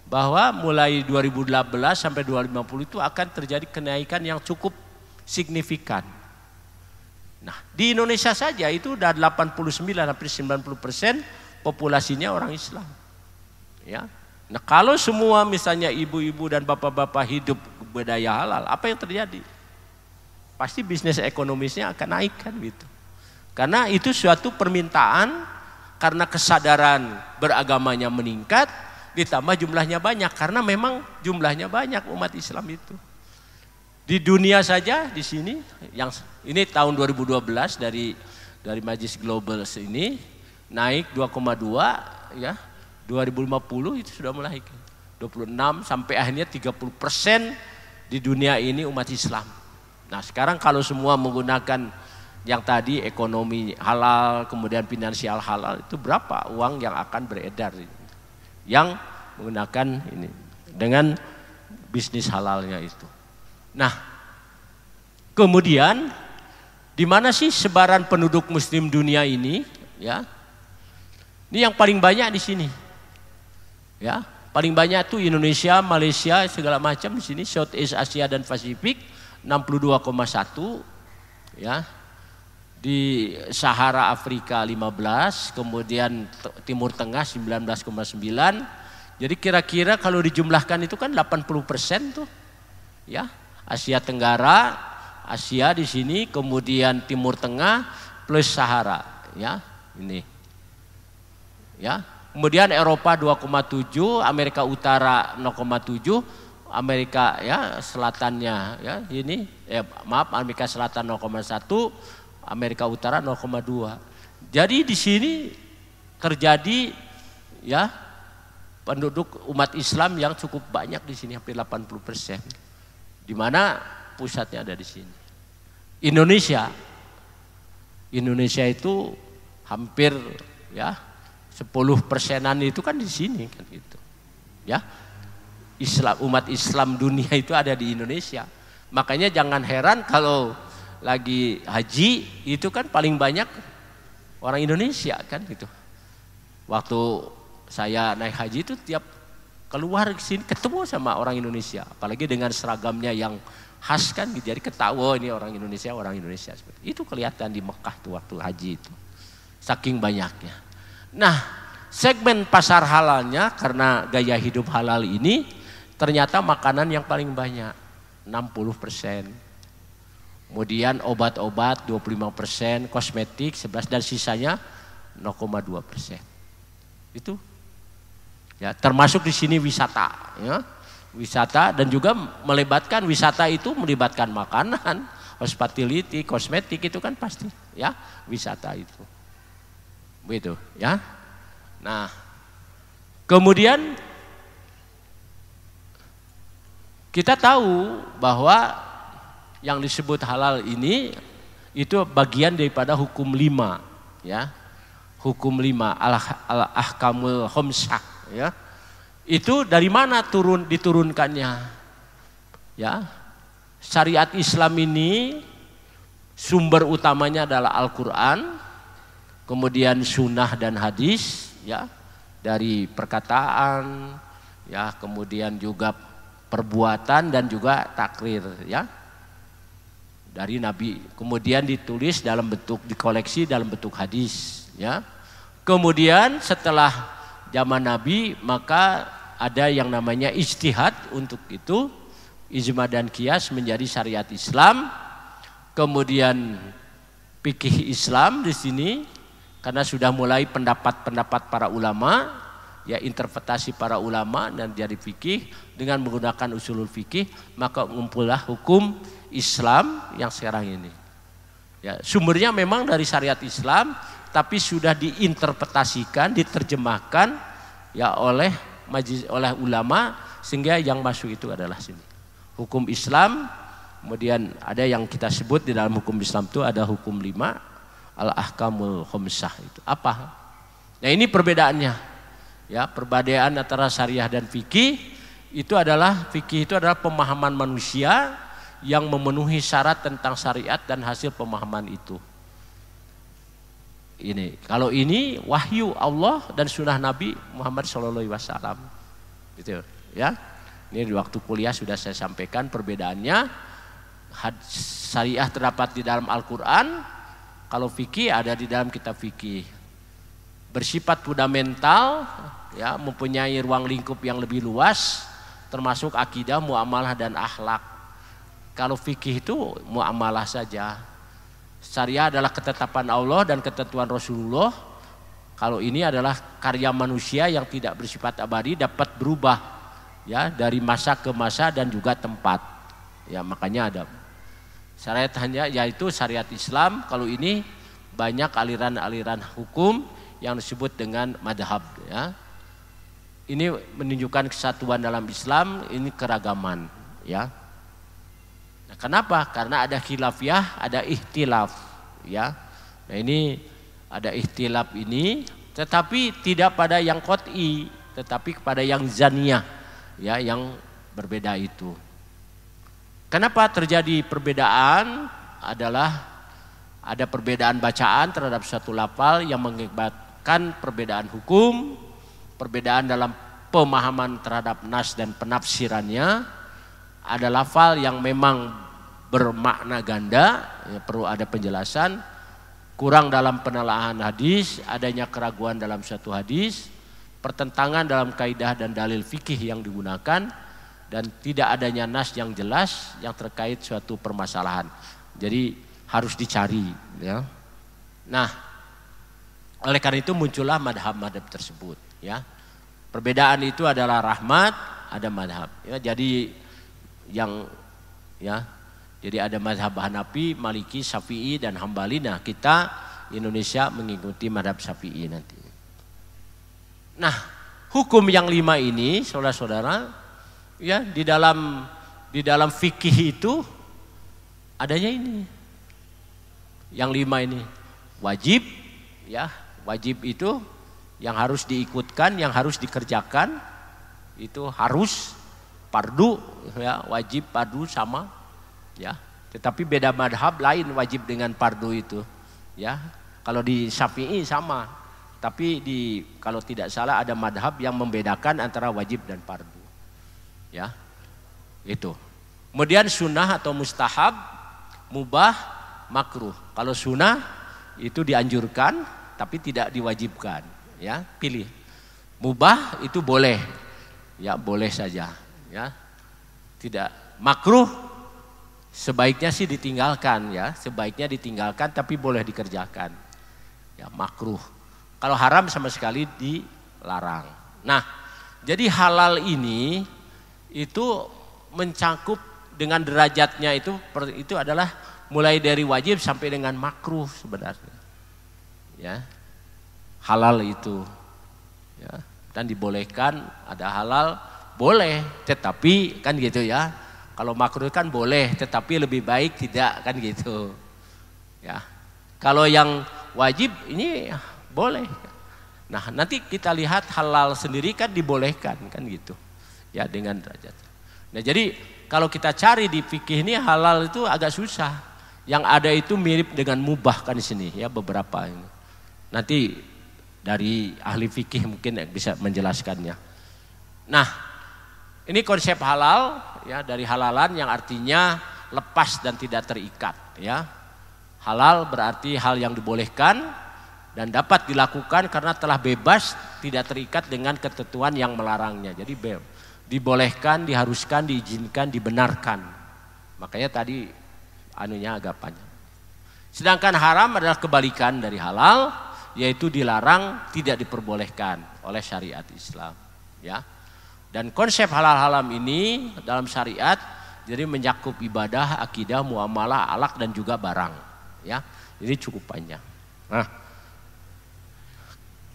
bahwa mulai 2018 sampai 2050 itu akan terjadi kenaikan yang cukup signifikan. Nah, di Indonesia saja itu sudah 89 hampir 90 persen populasinya orang Islam. Ya. Nah, kalau semua misalnya ibu-ibu dan bapak-bapak hidup budaya halal, apa yang terjadi? Pasti bisnis ekonomisnya akan naik kan gitu. Karena itu suatu permintaan karena kesadaran beragamanya meningkat, ditambah jumlahnya banyak karena memang jumlahnya banyak umat Islam itu. Di dunia saja di sini yang ini tahun 2012 dari dari Majlis Global ini naik 2,2 ya 2050 itu sudah mulai 26 sampai akhirnya 30 persen di dunia ini umat Islam. Nah sekarang kalau semua menggunakan yang tadi ekonomi halal kemudian finansial halal itu berapa uang yang akan beredar yang menggunakan ini dengan bisnis halalnya itu. Nah, kemudian di mana sih sebaran penduduk muslim dunia ini ya? Ini yang paling banyak di sini. Ya, paling banyak tuh Indonesia, Malaysia, segala macam di sini Southeast Asia dan Pasifik 62,1 ya di Sahara Afrika 15, kemudian Timur Tengah 19,9. Jadi kira-kira kalau dijumlahkan itu kan 80 persen tuh, ya Asia Tenggara, Asia di sini, kemudian Timur Tengah plus Sahara, ya ini, ya. Kemudian Eropa 2,7, Amerika Utara 0,7, Amerika ya selatannya ya ini ya, maaf Amerika Selatan 0,1 Amerika Utara 0,2. Jadi di sini terjadi ya penduduk umat Islam yang cukup banyak di sini hampir 80 persen. Di mana pusatnya ada di sini. Indonesia, Indonesia itu hampir ya 10 persenan itu kan di sini kan gitu. Ya, Islam umat Islam dunia itu ada di Indonesia. Makanya jangan heran kalau lagi haji itu kan paling banyak orang Indonesia kan gitu. Waktu saya naik haji itu tiap keluar ke sini ketemu sama orang Indonesia, apalagi dengan seragamnya yang khas kan gitu. Jadi ketawa ini orang Indonesia, orang Indonesia seperti itu kelihatan di Mekah tuh waktu haji itu. Saking banyaknya. Nah, segmen pasar halalnya karena gaya hidup halal ini ternyata makanan yang paling banyak 60 persen Kemudian obat-obat 25 persen, kosmetik 11 dan sisanya 0,2 persen. Itu ya termasuk di sini wisata ya wisata dan juga melibatkan wisata itu melibatkan makanan hospitality kosmetik itu kan pasti ya wisata itu begitu ya nah kemudian kita tahu bahwa yang disebut halal ini itu bagian daripada hukum lima ya hukum lima al, al ahkamul homsak ya itu dari mana turun diturunkannya ya syariat Islam ini sumber utamanya adalah Al-Qur'an kemudian sunnah dan hadis ya dari perkataan ya kemudian juga perbuatan dan juga takrir ya dari Nabi. Kemudian ditulis dalam bentuk dikoleksi dalam bentuk hadis, ya. Kemudian setelah zaman Nabi maka ada yang namanya ijtihad untuk itu ijma dan kias menjadi syariat Islam. Kemudian pikih Islam di sini karena sudah mulai pendapat-pendapat para ulama ya interpretasi para ulama dan dari fikih dengan menggunakan usulul fikih maka ngumpullah hukum Islam yang sekarang ini. Ya, sumbernya memang dari syariat Islam, tapi sudah diinterpretasikan, diterjemahkan ya oleh majlis, oleh ulama sehingga yang masuk itu adalah sini. Hukum Islam, kemudian ada yang kita sebut di dalam hukum Islam itu ada hukum lima, al-ahkamul komsah itu. Apa? Nah ini perbedaannya. Ya, perbedaan antara syariah dan fikih itu adalah fikih itu adalah pemahaman manusia yang memenuhi syarat tentang syariat dan hasil pemahaman itu. Ini kalau ini wahyu Allah dan sunnah Nabi Muhammad SAW. Alaihi gitu ya. Ini di waktu kuliah sudah saya sampaikan perbedaannya Had, syariah terdapat di dalam Al-Quran, kalau fikih ada di dalam kitab fikih. Bersifat fundamental, ya mempunyai ruang lingkup yang lebih luas, termasuk akidah, muamalah dan akhlak kalau fikih itu muamalah saja. Syariah adalah ketetapan Allah dan ketentuan Rasulullah. Kalau ini adalah karya manusia yang tidak bersifat abadi dapat berubah ya dari masa ke masa dan juga tempat. Ya makanya ada syariat hanya yaitu syariat Islam. Kalau ini banyak aliran-aliran hukum yang disebut dengan madhab ya. Ini menunjukkan kesatuan dalam Islam, ini keragaman ya. Ya, kenapa? Karena ada khilafiyah, ada ikhtilaf, ya. Nah ini ada ikhtilaf ini, tetapi tidak pada yang kot'i, tetapi kepada yang zaniyah, ya, yang berbeda itu. Kenapa terjadi perbedaan? Adalah ada perbedaan bacaan terhadap satu lafal yang mengibatkan perbedaan hukum, perbedaan dalam pemahaman terhadap nas dan penafsirannya, ada lafal yang memang bermakna ganda, ya perlu ada penjelasan, kurang dalam penelaahan hadis, adanya keraguan dalam suatu hadis, pertentangan dalam kaidah dan dalil fikih yang digunakan, dan tidak adanya nas yang jelas yang terkait suatu permasalahan. Jadi harus dicari. Ya. Nah, oleh karena itu muncullah madhab-madhab tersebut. Ya. Perbedaan itu adalah rahmat, ada madhab. Ya, jadi yang ya jadi ada mazhab Hanafi, Maliki, Syafi'i dan Hambali. Nah, kita Indonesia mengikuti mazhab Syafi'i nanti. Nah, hukum yang lima ini Saudara-saudara ya di dalam di dalam fikih itu adanya ini. Yang lima ini wajib ya, wajib itu yang harus diikutkan, yang harus dikerjakan itu harus pardu ya wajib pardu sama ya tetapi beda madhab lain wajib dengan pardu itu ya kalau di syafi'i sama tapi di kalau tidak salah ada madhab yang membedakan antara wajib dan pardu ya itu kemudian sunnah atau mustahab mubah makruh kalau sunnah itu dianjurkan tapi tidak diwajibkan ya pilih mubah itu boleh ya boleh saja ya tidak makruh sebaiknya sih ditinggalkan ya sebaiknya ditinggalkan tapi boleh dikerjakan ya makruh kalau haram sama sekali dilarang nah jadi halal ini itu mencakup dengan derajatnya itu itu adalah mulai dari wajib sampai dengan makruh sebenarnya ya halal itu ya dan dibolehkan ada halal boleh, tetapi kan gitu ya. Kalau makruh kan boleh, tetapi lebih baik tidak kan gitu. Ya. Kalau yang wajib ini boleh. Nah, nanti kita lihat halal sendiri kan dibolehkan kan gitu. Ya, dengan derajat. Nah, jadi kalau kita cari di fikih ini halal itu agak susah. Yang ada itu mirip dengan mubah kan di sini ya beberapa ini. Nanti dari ahli fikih mungkin bisa menjelaskannya. Nah, ini konsep halal ya dari halalan yang artinya lepas dan tidak terikat ya. Halal berarti hal yang dibolehkan dan dapat dilakukan karena telah bebas tidak terikat dengan ketentuan yang melarangnya. Jadi dibolehkan, diharuskan, diizinkan, dibenarkan. Makanya tadi anunya agak panjang. Sedangkan haram adalah kebalikan dari halal, yaitu dilarang, tidak diperbolehkan oleh syariat Islam. Ya. Dan konsep halal haram ini dalam syariat jadi mencakup ibadah, akidah, muamalah, alak dan juga barang. Ya, ini cukup panjang. Nah,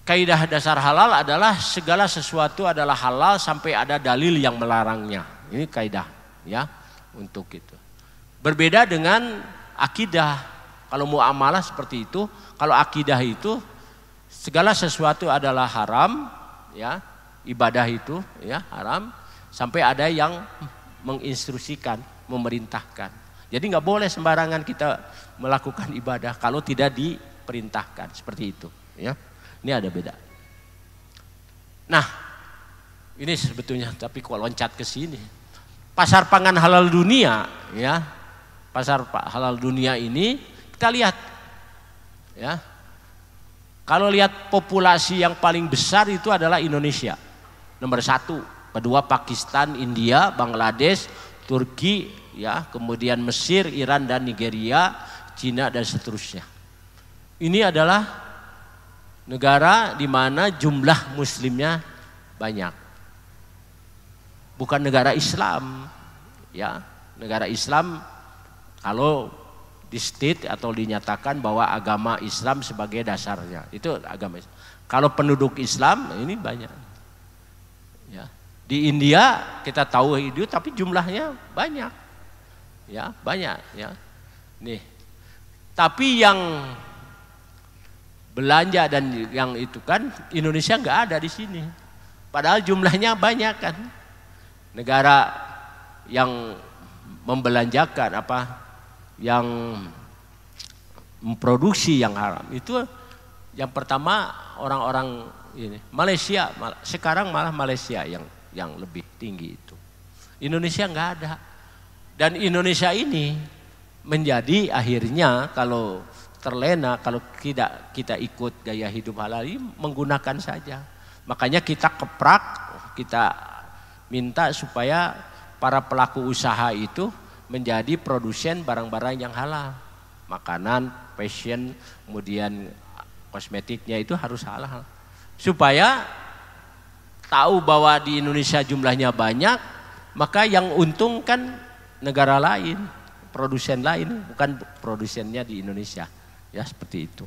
kaidah dasar halal adalah segala sesuatu adalah halal sampai ada dalil yang melarangnya. Ini kaidah ya untuk itu. Berbeda dengan akidah. Kalau muamalah seperti itu, kalau akidah itu segala sesuatu adalah haram, ya ibadah itu ya haram sampai ada yang menginstruksikan, memerintahkan. Jadi nggak boleh sembarangan kita melakukan ibadah kalau tidak diperintahkan seperti itu. Ya, ini ada beda. Nah, ini sebetulnya tapi kok loncat ke sini. Pasar pangan halal dunia, ya, pasar halal dunia ini kita lihat, ya. Kalau lihat populasi yang paling besar itu adalah Indonesia nomor satu. Kedua Pakistan, India, Bangladesh, Turki, ya kemudian Mesir, Iran dan Nigeria, Cina dan seterusnya. Ini adalah negara di mana jumlah muslimnya banyak. Bukan negara Islam, ya. Negara Islam kalau di state atau dinyatakan bahwa agama Islam sebagai dasarnya. Itu agama Islam. Kalau penduduk Islam ini banyak. Ya. Di India kita tahu Hindu tapi jumlahnya banyak. Ya, banyak ya. Nih. Tapi yang belanja dan yang itu kan Indonesia nggak ada di sini. Padahal jumlahnya banyak kan. Negara yang membelanjakan apa yang memproduksi yang haram itu yang pertama orang-orang ini Malaysia sekarang malah Malaysia yang yang lebih tinggi itu. Indonesia nggak ada. Dan Indonesia ini menjadi akhirnya kalau terlena kalau tidak kita ikut gaya hidup halal ini menggunakan saja. Makanya kita keprak, kita minta supaya para pelaku usaha itu menjadi produsen barang-barang yang halal. Makanan, fashion, kemudian kosmetiknya itu harus halal supaya tahu bahwa di Indonesia jumlahnya banyak, maka yang untung kan negara lain, produsen lain, bukan produsennya di Indonesia. Ya seperti itu.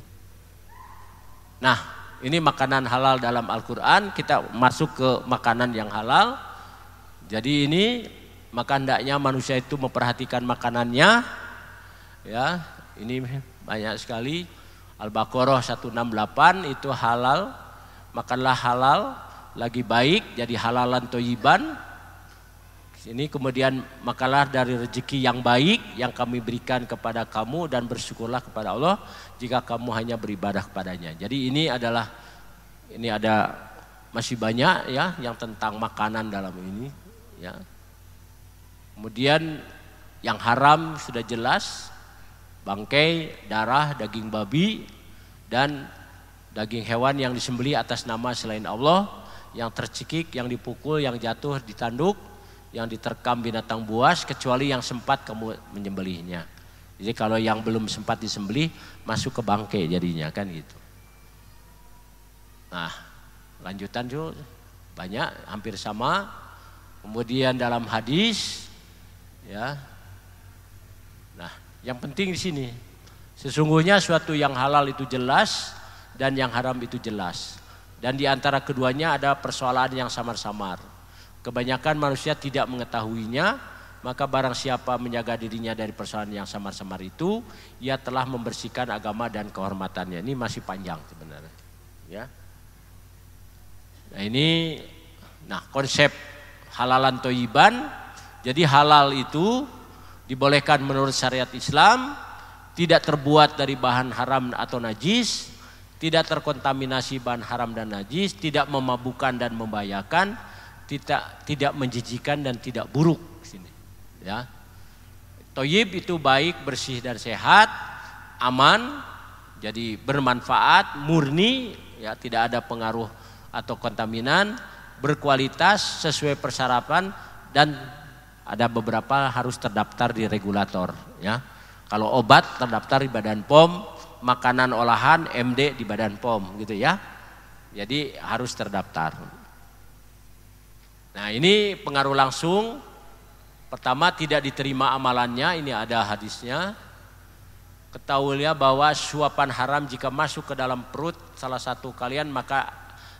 Nah, ini makanan halal dalam Al-Qur'an, kita masuk ke makanan yang halal. Jadi ini maka hendaknya manusia itu memperhatikan makanannya. Ya, ini banyak sekali Al-Baqarah 168 itu halal makanlah halal, lagi baik, jadi halalan toyiban. Ini kemudian makalah dari rezeki yang baik yang kami berikan kepada kamu dan bersyukurlah kepada Allah jika kamu hanya beribadah kepadanya. Jadi ini adalah ini ada masih banyak ya yang tentang makanan dalam ini ya. Kemudian yang haram sudah jelas bangkai, darah, daging babi dan daging hewan yang disembeli atas nama selain Allah, yang tercikik yang dipukul, yang jatuh ditanduk, yang diterkam binatang buas kecuali yang sempat kamu menyembelihnya. Jadi kalau yang belum sempat disembelih masuk ke bangke jadinya kan gitu. Nah, lanjutan tuh banyak hampir sama. Kemudian dalam hadis ya. Nah, yang penting di sini sesungguhnya suatu yang halal itu jelas dan yang haram itu jelas. Dan di antara keduanya ada persoalan yang samar-samar. Kebanyakan manusia tidak mengetahuinya, maka barang siapa menjaga dirinya dari persoalan yang samar-samar itu, ia telah membersihkan agama dan kehormatannya. Ini masih panjang sebenarnya. Ya. Nah ini, nah konsep halalan toiban, jadi halal itu dibolehkan menurut syariat Islam, tidak terbuat dari bahan haram atau najis, tidak terkontaminasi bahan haram dan najis, tidak memabukan dan membahayakan, tidak tidak menjijikan dan tidak buruk sini. Ya. Toyib itu baik, bersih dan sehat, aman, jadi bermanfaat, murni, ya tidak ada pengaruh atau kontaminan, berkualitas sesuai persyaratan dan ada beberapa harus terdaftar di regulator ya. Kalau obat terdaftar di Badan POM, makanan olahan MD di Badan POM gitu ya. Jadi harus terdaftar. Nah, ini pengaruh langsung pertama tidak diterima amalannya, ini ada hadisnya. Ketahuilah bahwa suapan haram jika masuk ke dalam perut salah satu kalian maka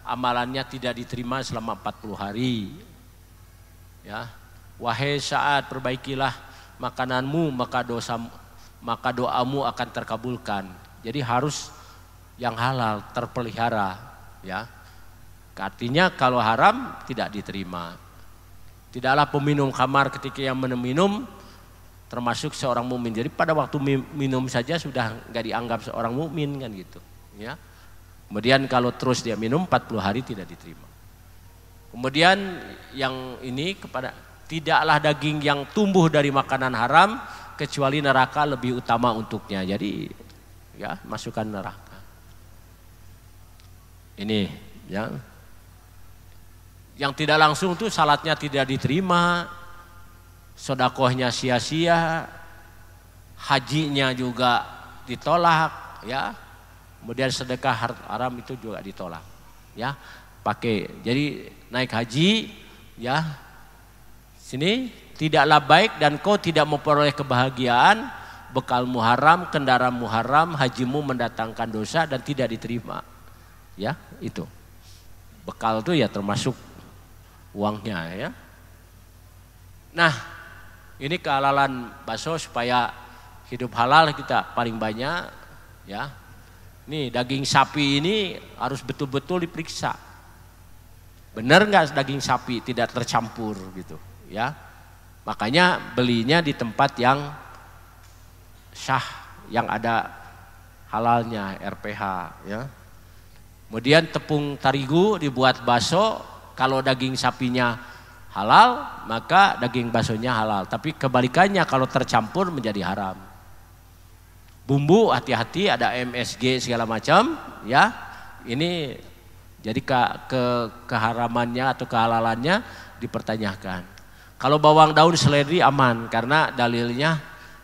amalannya tidak diterima selama 40 hari. Ya. Wahai saat perbaikilah makananmu maka dosa maka doamu akan terkabulkan. Jadi harus yang halal terpelihara ya. Artinya kalau haram tidak diterima. Tidaklah peminum kamar ketika yang minum termasuk seorang mukmin. Jadi pada waktu minum saja sudah nggak dianggap seorang mukmin kan gitu, ya. Kemudian kalau terus dia minum 40 hari tidak diterima. Kemudian yang ini kepada tidaklah daging yang tumbuh dari makanan haram kecuali neraka lebih utama untuknya. Jadi ya masukkan neraka. Ini ya. Yang tidak langsung tuh salatnya tidak diterima, sodakohnya sia-sia, hajinya juga ditolak, ya. Kemudian sedekah haram itu juga ditolak, ya. Pakai jadi naik haji, ya. Sini tidaklah baik dan kau tidak memperoleh kebahagiaan bekal muharam kendaraan muharam hajimu mendatangkan dosa dan tidak diterima. Ya, itu. Bekal itu ya termasuk uangnya ya. Nah, ini kehalalan baso supaya hidup halal kita paling banyak ya. Nih daging sapi ini harus betul-betul diperiksa. Benar nggak daging sapi tidak tercampur gitu ya. Makanya belinya di tempat yang syah yang ada halalnya RPH ya. Kemudian tepung terigu dibuat baso, kalau daging sapinya halal, maka daging basonya halal. Tapi kebalikannya kalau tercampur menjadi haram. Bumbu hati-hati ada MSG segala macam ya. Ini jadi ke, ke keharamannya atau kehalalannya dipertanyakan. Kalau bawang daun seledri aman karena dalilnya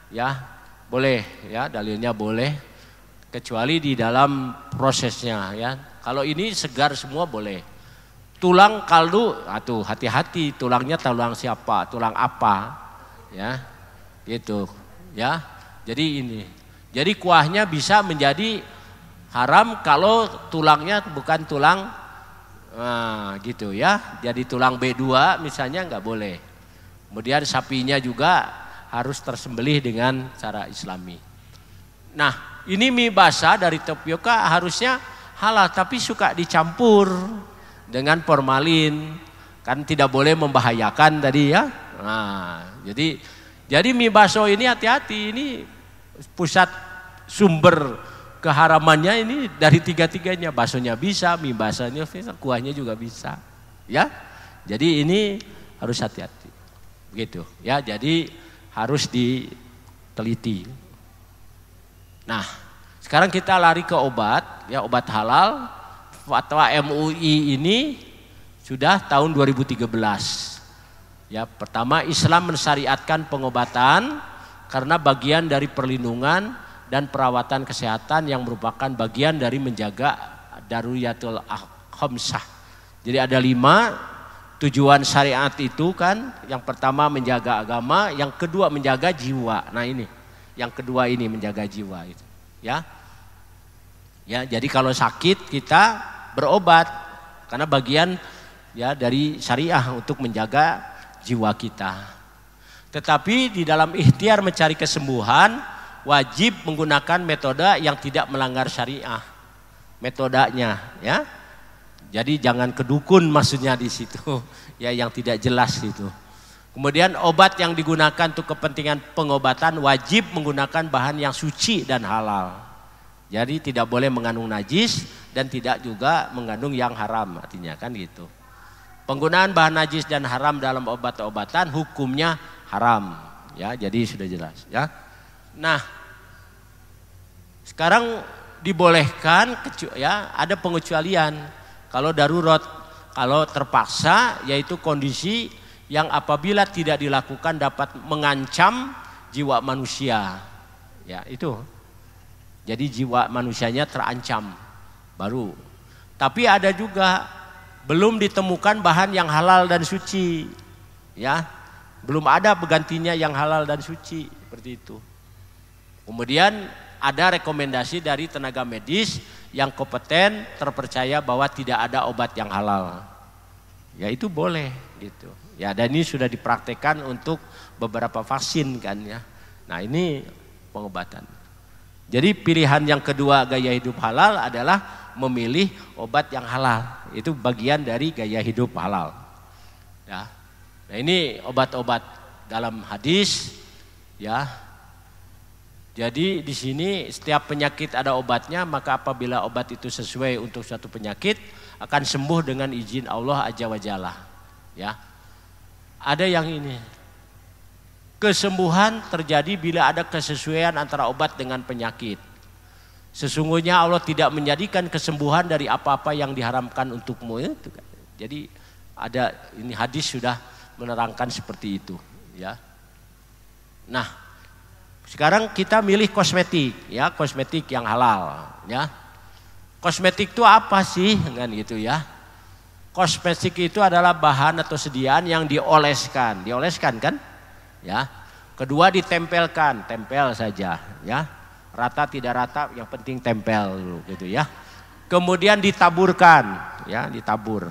ya boleh ya, dalilnya boleh kecuali di dalam prosesnya ya. Kalau ini segar semua boleh. Tulang kaldu, atau hati-hati tulangnya tulang siapa, tulang apa ya. gitu ya. Jadi ini. Jadi kuahnya bisa menjadi haram kalau tulangnya bukan tulang nah, gitu ya. Jadi tulang B2 misalnya nggak boleh. Kemudian sapinya juga harus tersembelih dengan cara islami. Nah ini mie basah dari tapioka harusnya halal tapi suka dicampur dengan formalin kan tidak boleh membahayakan tadi ya. Nah jadi jadi mie baso ini hati-hati ini pusat sumber keharamannya ini dari tiga-tiganya basonya bisa, mie basanya bisa, kuahnya juga bisa. Ya. Jadi ini harus hati-hati. Begitu. Ya, jadi harus diteliti. Nah, sekarang kita lari ke obat, ya obat halal. Fatwa MUI ini sudah tahun 2013. Ya, pertama Islam mensyariatkan pengobatan karena bagian dari perlindungan dan perawatan kesehatan yang merupakan bagian dari menjaga daruyatul akhomsah. Jadi ada lima tujuan syariat itu kan yang pertama menjaga agama, yang kedua menjaga jiwa. Nah ini, yang kedua ini menjaga jiwa itu, ya. Ya, jadi kalau sakit kita berobat karena bagian ya dari syariah untuk menjaga jiwa kita. Tetapi di dalam ikhtiar mencari kesembuhan wajib menggunakan metode yang tidak melanggar syariah. Metodenya ya jadi jangan kedukun maksudnya di situ, ya yang tidak jelas itu. Kemudian obat yang digunakan untuk kepentingan pengobatan wajib menggunakan bahan yang suci dan halal. Jadi tidak boleh mengandung najis dan tidak juga mengandung yang haram artinya kan gitu. Penggunaan bahan najis dan haram dalam obat-obatan hukumnya haram ya. Jadi sudah jelas ya. Nah, sekarang dibolehkan ya ada pengecualian kalau darurat. Kalau terpaksa yaitu kondisi yang apabila tidak dilakukan dapat mengancam jiwa manusia. Ya, itu. Jadi jiwa manusianya terancam baru. Tapi ada juga belum ditemukan bahan yang halal dan suci. Ya. Belum ada pegantinya yang halal dan suci seperti itu. Kemudian ada rekomendasi dari tenaga medis yang kompeten terpercaya bahwa tidak ada obat yang halal. Ya itu boleh gitu. Ya dan ini sudah dipraktekkan untuk beberapa vaksin kan ya. Nah ini pengobatan. Jadi pilihan yang kedua gaya hidup halal adalah memilih obat yang halal. Itu bagian dari gaya hidup halal. Ya. Nah ini obat-obat dalam hadis ya jadi di sini setiap penyakit ada obatnya, maka apabila obat itu sesuai untuk suatu penyakit akan sembuh dengan izin Allah aja wajalah. Ya. Ada yang ini. Kesembuhan terjadi bila ada kesesuaian antara obat dengan penyakit. Sesungguhnya Allah tidak menjadikan kesembuhan dari apa-apa yang diharamkan untukmu. Ya, kan. Jadi ada ini hadis sudah menerangkan seperti itu, ya. Nah, sekarang kita milih kosmetik, ya kosmetik yang halal, ya. Kosmetik itu apa sih, kan gitu ya? Kosmetik itu adalah bahan atau sediaan yang dioleskan, dioleskan kan, ya. Kedua ditempelkan, tempel saja, ya. Rata tidak rata, yang penting tempel dulu, gitu ya. Kemudian ditaburkan, ya, ditabur.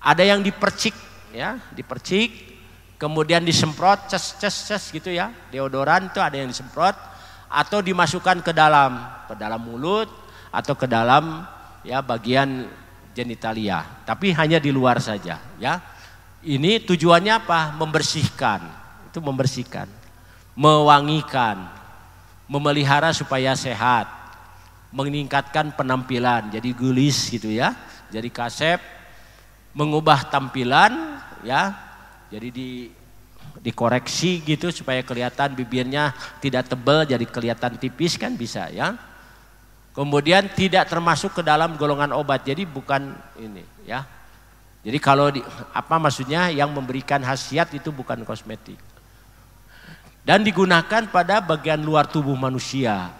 Ada yang dipercik, ya, dipercik kemudian disemprot ces ces ces gitu ya deodoran itu ada yang disemprot atau dimasukkan ke dalam ke dalam mulut atau ke dalam ya bagian genitalia tapi hanya di luar saja ya ini tujuannya apa membersihkan itu membersihkan mewangikan memelihara supaya sehat meningkatkan penampilan jadi gulis gitu ya jadi kasep mengubah tampilan ya jadi di dikoreksi gitu supaya kelihatan bibirnya tidak tebal jadi kelihatan tipis kan bisa ya. Kemudian tidak termasuk ke dalam golongan obat. Jadi bukan ini ya. Jadi kalau di, apa maksudnya yang memberikan khasiat itu bukan kosmetik. Dan digunakan pada bagian luar tubuh manusia.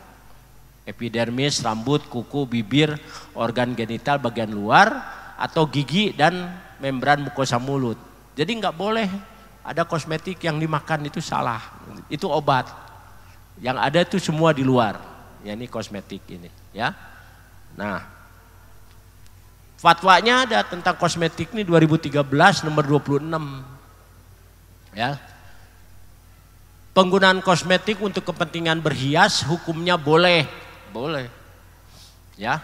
Epidermis, rambut, kuku, bibir, organ genital bagian luar atau gigi dan membran mukosa mulut jadi nggak boleh ada kosmetik yang dimakan itu salah. Itu obat. Yang ada itu semua di luar. Ya ini kosmetik ini, ya. Nah, fatwanya ada tentang kosmetik ini 2013 nomor 26. Ya. Penggunaan kosmetik untuk kepentingan berhias hukumnya boleh, boleh. Ya.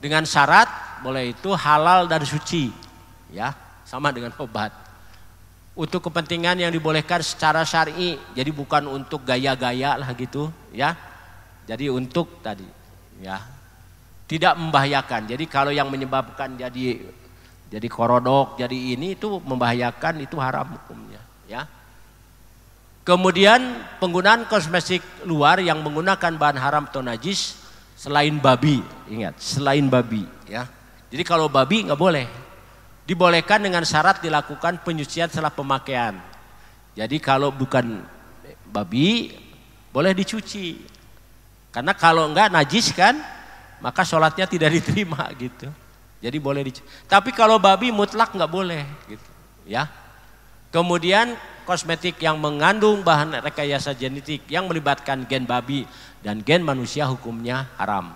Dengan syarat boleh itu halal dan suci, ya sama dengan obat. Untuk kepentingan yang dibolehkan secara syar'i, jadi bukan untuk gaya-gaya lah gitu, ya. Jadi untuk tadi, ya, tidak membahayakan. Jadi kalau yang menyebabkan jadi jadi korodok, jadi ini itu membahayakan itu haram hukumnya, ya. Kemudian penggunaan kosmetik luar yang menggunakan bahan haram atau najis selain babi, ingat, selain babi, ya. Jadi kalau babi nggak boleh, Dibolehkan dengan syarat dilakukan penyucian setelah pemakaian. Jadi kalau bukan babi boleh dicuci. Karena kalau enggak najis kan, maka sholatnya tidak diterima gitu. Jadi boleh dicuci. Tapi kalau babi mutlak enggak boleh gitu, ya. Kemudian kosmetik yang mengandung bahan rekayasa genetik yang melibatkan gen babi dan gen manusia hukumnya haram.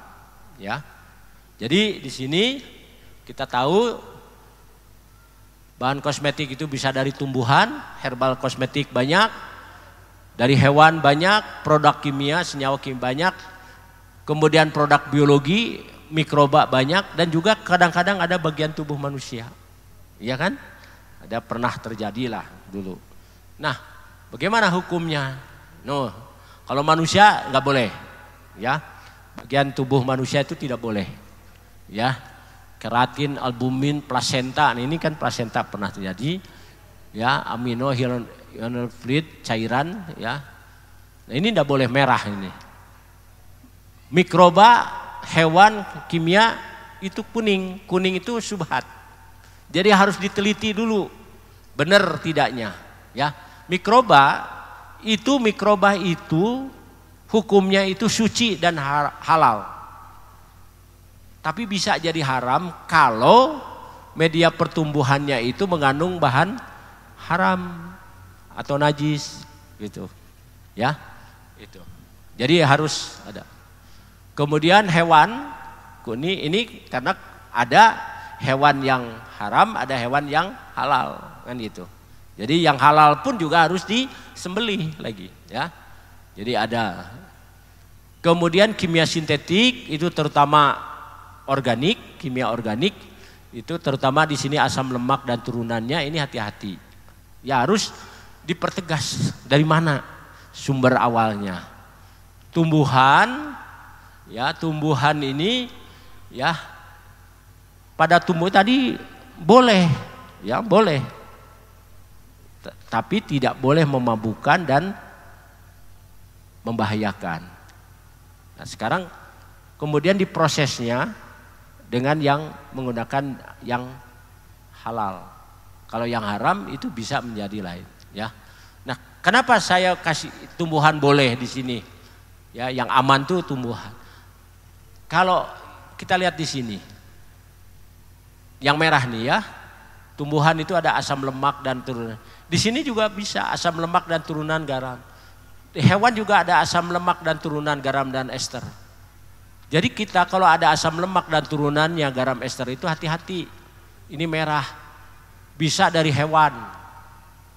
Ya. Jadi di sini kita tahu Bahan kosmetik itu bisa dari tumbuhan, herbal kosmetik banyak, dari hewan banyak, produk kimia, senyawa kimia banyak, kemudian produk biologi, mikroba banyak, dan juga kadang-kadang ada bagian tubuh manusia. Iya kan? Ada pernah terjadilah dulu. Nah, bagaimana hukumnya? No, kalau manusia nggak boleh, ya. Bagian tubuh manusia itu tidak boleh, ya keratin, albumin, plasenta. Nah, ini kan plasenta pernah terjadi. Ya, amino fluid cairan ya. Nah, ini tidak boleh merah ini. Mikroba hewan kimia itu kuning. Kuning itu subhat. Jadi harus diteliti dulu benar tidaknya, ya. Mikroba itu mikroba itu hukumnya itu suci dan halal. Tapi bisa jadi haram kalau media pertumbuhannya itu mengandung bahan haram atau najis gitu. Ya. Itu. Jadi harus ada. Kemudian hewan kuni ini karena ada hewan yang haram, ada hewan yang halal kan gitu. Jadi yang halal pun juga harus disembelih lagi ya. Jadi ada Kemudian kimia sintetik itu terutama organik, kimia organik itu terutama di sini asam lemak dan turunannya ini hati-hati. Ya harus dipertegas dari mana sumber awalnya. Tumbuhan ya tumbuhan ini ya pada tumbuh tadi boleh ya boleh tapi tidak boleh memabukkan dan membahayakan. Nah, sekarang kemudian di prosesnya dengan yang menggunakan yang halal. Kalau yang haram itu bisa menjadi lain, ya. Nah, kenapa saya kasih tumbuhan boleh di sini? Ya, yang aman tuh tumbuhan. Kalau kita lihat di sini, yang merah nih ya, tumbuhan itu ada asam lemak dan turunan. Di sini juga bisa asam lemak dan turunan garam. Di hewan juga ada asam lemak dan turunan garam dan ester. Jadi kita kalau ada asam lemak dan turunannya garam ester itu hati-hati. Ini merah. Bisa dari hewan.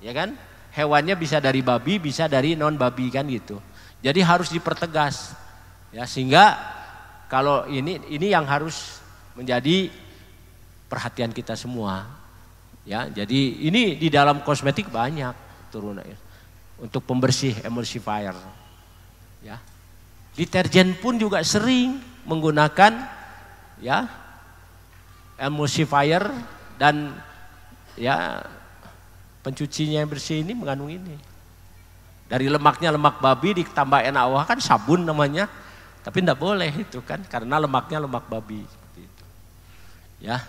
Ya kan? Hewannya bisa dari babi, bisa dari non babi kan gitu. Jadi harus dipertegas. Ya, sehingga kalau ini ini yang harus menjadi perhatian kita semua. Ya, jadi ini di dalam kosmetik banyak turunan untuk pembersih emulsifier. Ya. Deterjen pun juga sering menggunakan ya emulsifier dan ya pencucinya yang bersih ini mengandung ini. Dari lemaknya lemak babi ditambah NaOH kan sabun namanya. Tapi tidak boleh itu kan karena lemaknya lemak babi. itu. Ya,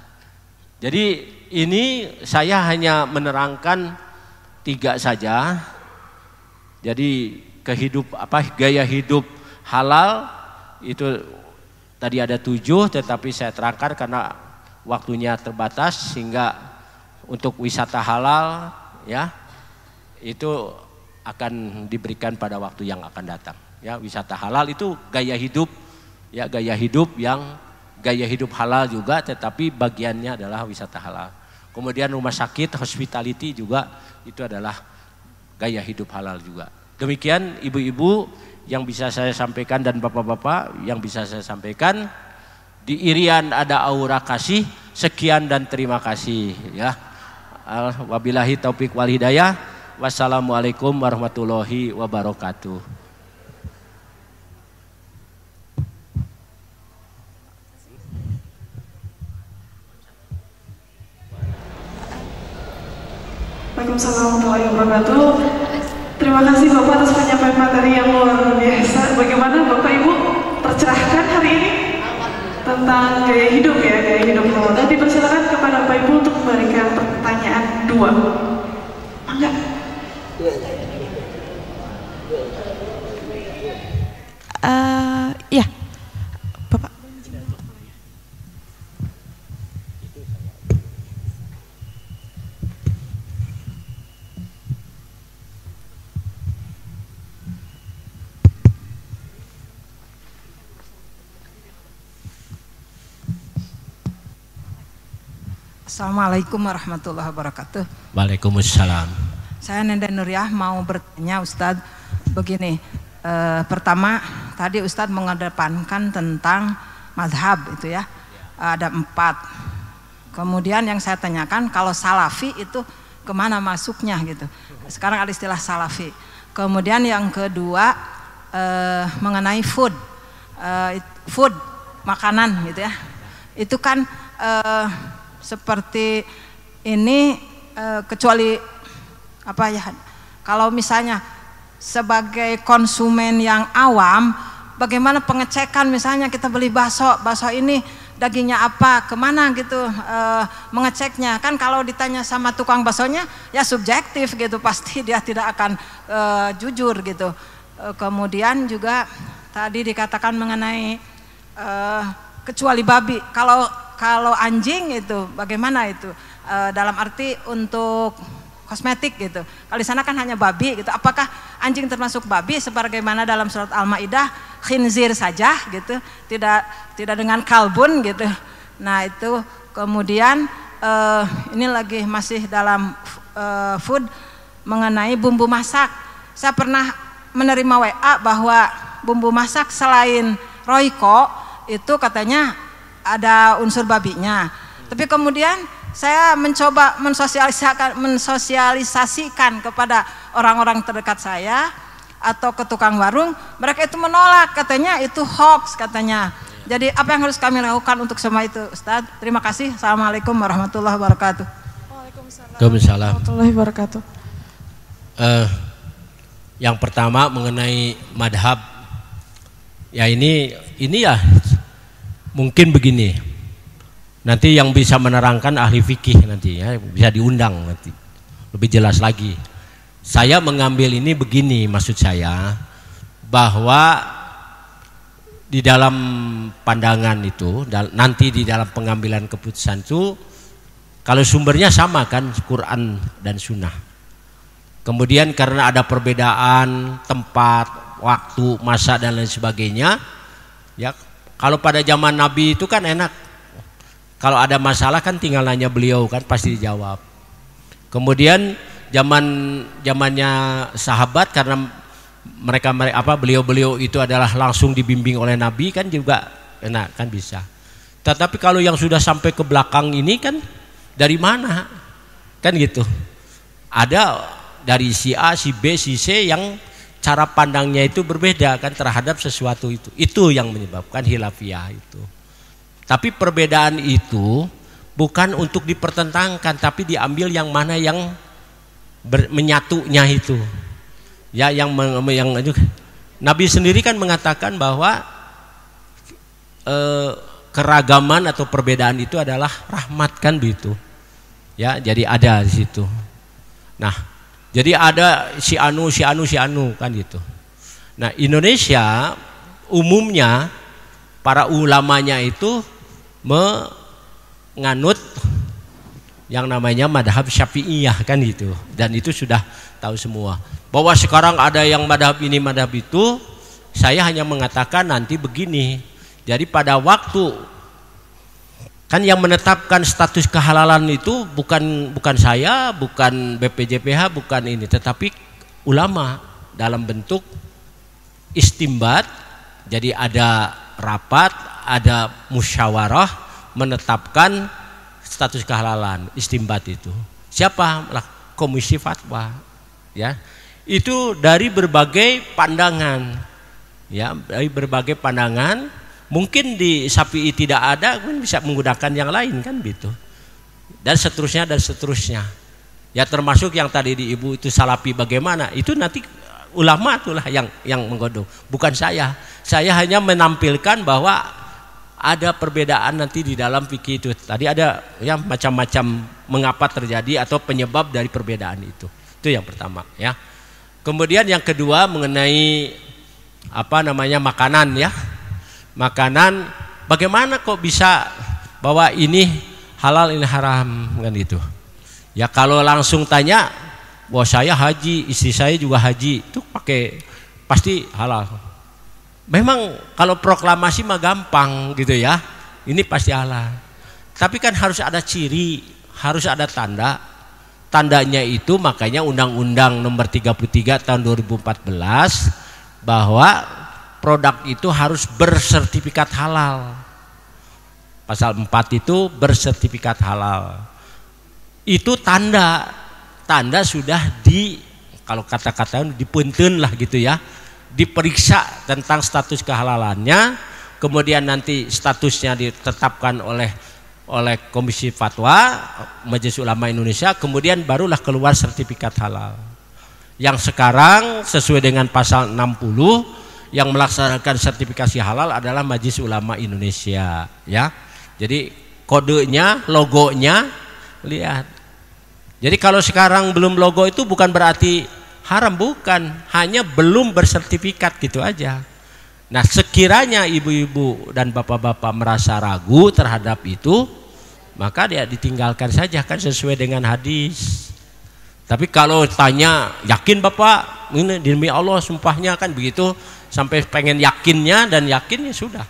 jadi ini saya hanya menerangkan tiga saja. Jadi kehidup apa gaya hidup halal itu tadi ada tujuh tetapi saya terangkan karena waktunya terbatas sehingga untuk wisata halal ya itu akan diberikan pada waktu yang akan datang ya wisata halal itu gaya hidup ya gaya hidup yang gaya hidup halal juga tetapi bagiannya adalah wisata halal kemudian rumah sakit hospitality juga itu adalah gaya hidup halal juga demikian ibu-ibu yang bisa saya sampaikan dan bapak-bapak yang bisa saya sampaikan di Irian ada aura kasih sekian dan terima kasih ya wabillahi taufik wal hidayah wassalamualaikum warahmatullahi wabarakatuh Assalamualaikum warahmatullahi wabarakatuh Terima kasih Bapak atas penyampaian materi yang luar biasa. Bagaimana Bapak Ibu tercerahkan hari ini tentang gaya hidup ya, gaya hidup Tadi dipersilakan kepada Bapak Ibu untuk memberikan pertanyaan dua. Mangga. Uh, Assalamualaikum warahmatullahi wabarakatuh. Waalaikumsalam. Saya Nenda Nuriah mau bertanya Ustadz begini. E, pertama tadi Ustadz mengedepankan tentang madhab itu ya. ada empat. Kemudian yang saya tanyakan kalau salafi itu kemana masuknya gitu. Sekarang ada istilah salafi. Kemudian yang kedua e, mengenai food. E, food, makanan gitu ya. Itu kan... E, seperti ini e, kecuali apa ya kalau misalnya sebagai konsumen yang awam bagaimana pengecekan misalnya kita beli bakso bakso ini dagingnya apa kemana gitu e, mengeceknya kan kalau ditanya sama tukang baksonya ya subjektif gitu pasti dia tidak akan e, jujur gitu e, kemudian juga tadi dikatakan mengenai e, kecuali babi kalau kalau anjing itu bagaimana itu e, dalam arti untuk kosmetik gitu. Kalau di sana kan hanya babi gitu. Apakah anjing termasuk babi sebagaimana dalam surat Al-Maidah khinzir saja gitu, tidak tidak dengan kalbun gitu. Nah, itu kemudian e, ini lagi masih dalam e, food mengenai bumbu masak. Saya pernah menerima WA bahwa bumbu masak selain Royco itu katanya ada unsur babinya. Tapi kemudian saya mencoba mensosialisasikan, mensosialisasikan kepada orang-orang terdekat saya atau ke tukang warung, mereka itu menolak katanya itu hoax katanya. Jadi apa yang harus kami lakukan untuk semua itu Ustaz? Terima kasih. Assalamualaikum warahmatullahi wabarakatuh. Waalaikumsalam warahmatullahi wabarakatuh. Uh, yang pertama mengenai madhab ya ini ini ya mungkin begini nanti yang bisa menerangkan ahli fikih nanti ya bisa diundang nanti lebih jelas lagi saya mengambil ini begini maksud saya bahwa di dalam pandangan itu nanti di dalam pengambilan keputusan itu kalau sumbernya sama kan Quran dan Sunnah kemudian karena ada perbedaan tempat waktu masa dan lain sebagainya ya kalau pada zaman Nabi itu kan enak. Kalau ada masalah kan tinggal nanya beliau kan pasti dijawab. Kemudian zaman zamannya sahabat karena mereka, mereka apa beliau-beliau itu adalah langsung dibimbing oleh Nabi kan juga enak kan bisa. Tetapi kalau yang sudah sampai ke belakang ini kan dari mana? Kan gitu. Ada dari si A, si B, si C yang cara pandangnya itu berbeda kan terhadap sesuatu itu. Itu yang menyebabkan hilafiah itu. Tapi perbedaan itu bukan untuk dipertentangkan tapi diambil yang mana yang ber, menyatunya itu. Ya yang yang Nabi sendiri kan mengatakan bahwa eh, keragaman atau perbedaan itu adalah rahmat kan begitu. Ya, jadi ada di situ. Nah, jadi ada si anu, si anu, si anu kan gitu. Nah, Indonesia umumnya para ulamanya itu menganut yang namanya madhab syafi'iyah kan gitu dan itu sudah tahu semua bahwa sekarang ada yang madhab ini madhab itu saya hanya mengatakan nanti begini jadi pada waktu Kan yang menetapkan status kehalalan itu bukan bukan saya, bukan BPJPH, bukan ini, tetapi ulama dalam bentuk istimbat. Jadi ada rapat, ada musyawarah menetapkan status kehalalan istimbat itu. Siapa? lah Komisi Fatwa. Ya. Itu dari berbagai pandangan. Ya, dari berbagai pandangan mungkin di sapi tidak ada mungkin bisa menggunakan yang lain kan gitu dan seterusnya dan seterusnya ya termasuk yang tadi di ibu itu salapi bagaimana itu nanti uh, ulama itulah yang yang menggodok bukan saya saya hanya menampilkan bahwa ada perbedaan nanti di dalam fikih itu tadi ada ya macam-macam mengapa terjadi atau penyebab dari perbedaan itu itu yang pertama ya kemudian yang kedua mengenai apa namanya makanan ya makanan bagaimana kok bisa bahwa ini halal ini haram kan itu ya kalau langsung tanya bahwa saya haji istri saya juga haji itu pakai pasti halal memang kalau proklamasi mah gampang gitu ya ini pasti halal tapi kan harus ada ciri harus ada tanda tandanya itu makanya undang-undang nomor 33 tahun 2014 bahwa produk itu harus bersertifikat halal. Pasal 4 itu bersertifikat halal. Itu tanda tanda sudah di kalau kata-kata dipuntun lah gitu ya. Diperiksa tentang status kehalalannya, kemudian nanti statusnya ditetapkan oleh oleh Komisi Fatwa Majelis Ulama Indonesia, kemudian barulah keluar sertifikat halal. Yang sekarang sesuai dengan pasal 60 yang melaksanakan sertifikasi halal adalah Majelis Ulama Indonesia ya jadi kodenya logonya lihat jadi kalau sekarang belum logo itu bukan berarti haram bukan hanya belum bersertifikat gitu aja nah sekiranya ibu-ibu dan bapak-bapak merasa ragu terhadap itu maka dia ditinggalkan saja kan sesuai dengan hadis tapi kalau tanya yakin bapak ini demi Allah sumpahnya kan begitu sampai pengen yakinnya dan yakinnya sudah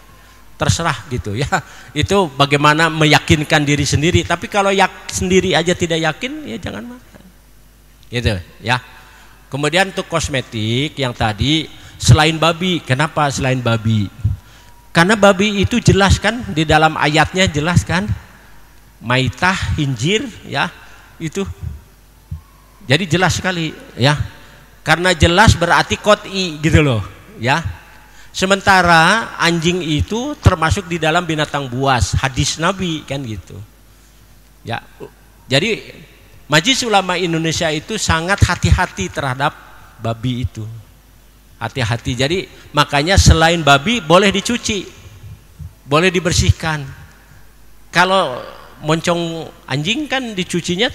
terserah gitu ya itu bagaimana meyakinkan diri sendiri tapi kalau yak sendiri aja tidak yakin ya jangan makan gitu ya kemudian untuk kosmetik yang tadi selain babi kenapa selain babi karena babi itu jelas kan di dalam ayatnya jelas kan maitah hinjir ya itu jadi jelas sekali ya karena jelas berarti koti gitu loh ya. Sementara anjing itu termasuk di dalam binatang buas, hadis Nabi kan gitu. Ya. Jadi Majelis Ulama Indonesia itu sangat hati-hati terhadap babi itu. Hati-hati. Jadi makanya selain babi boleh dicuci. Boleh dibersihkan. Kalau moncong anjing kan dicucinya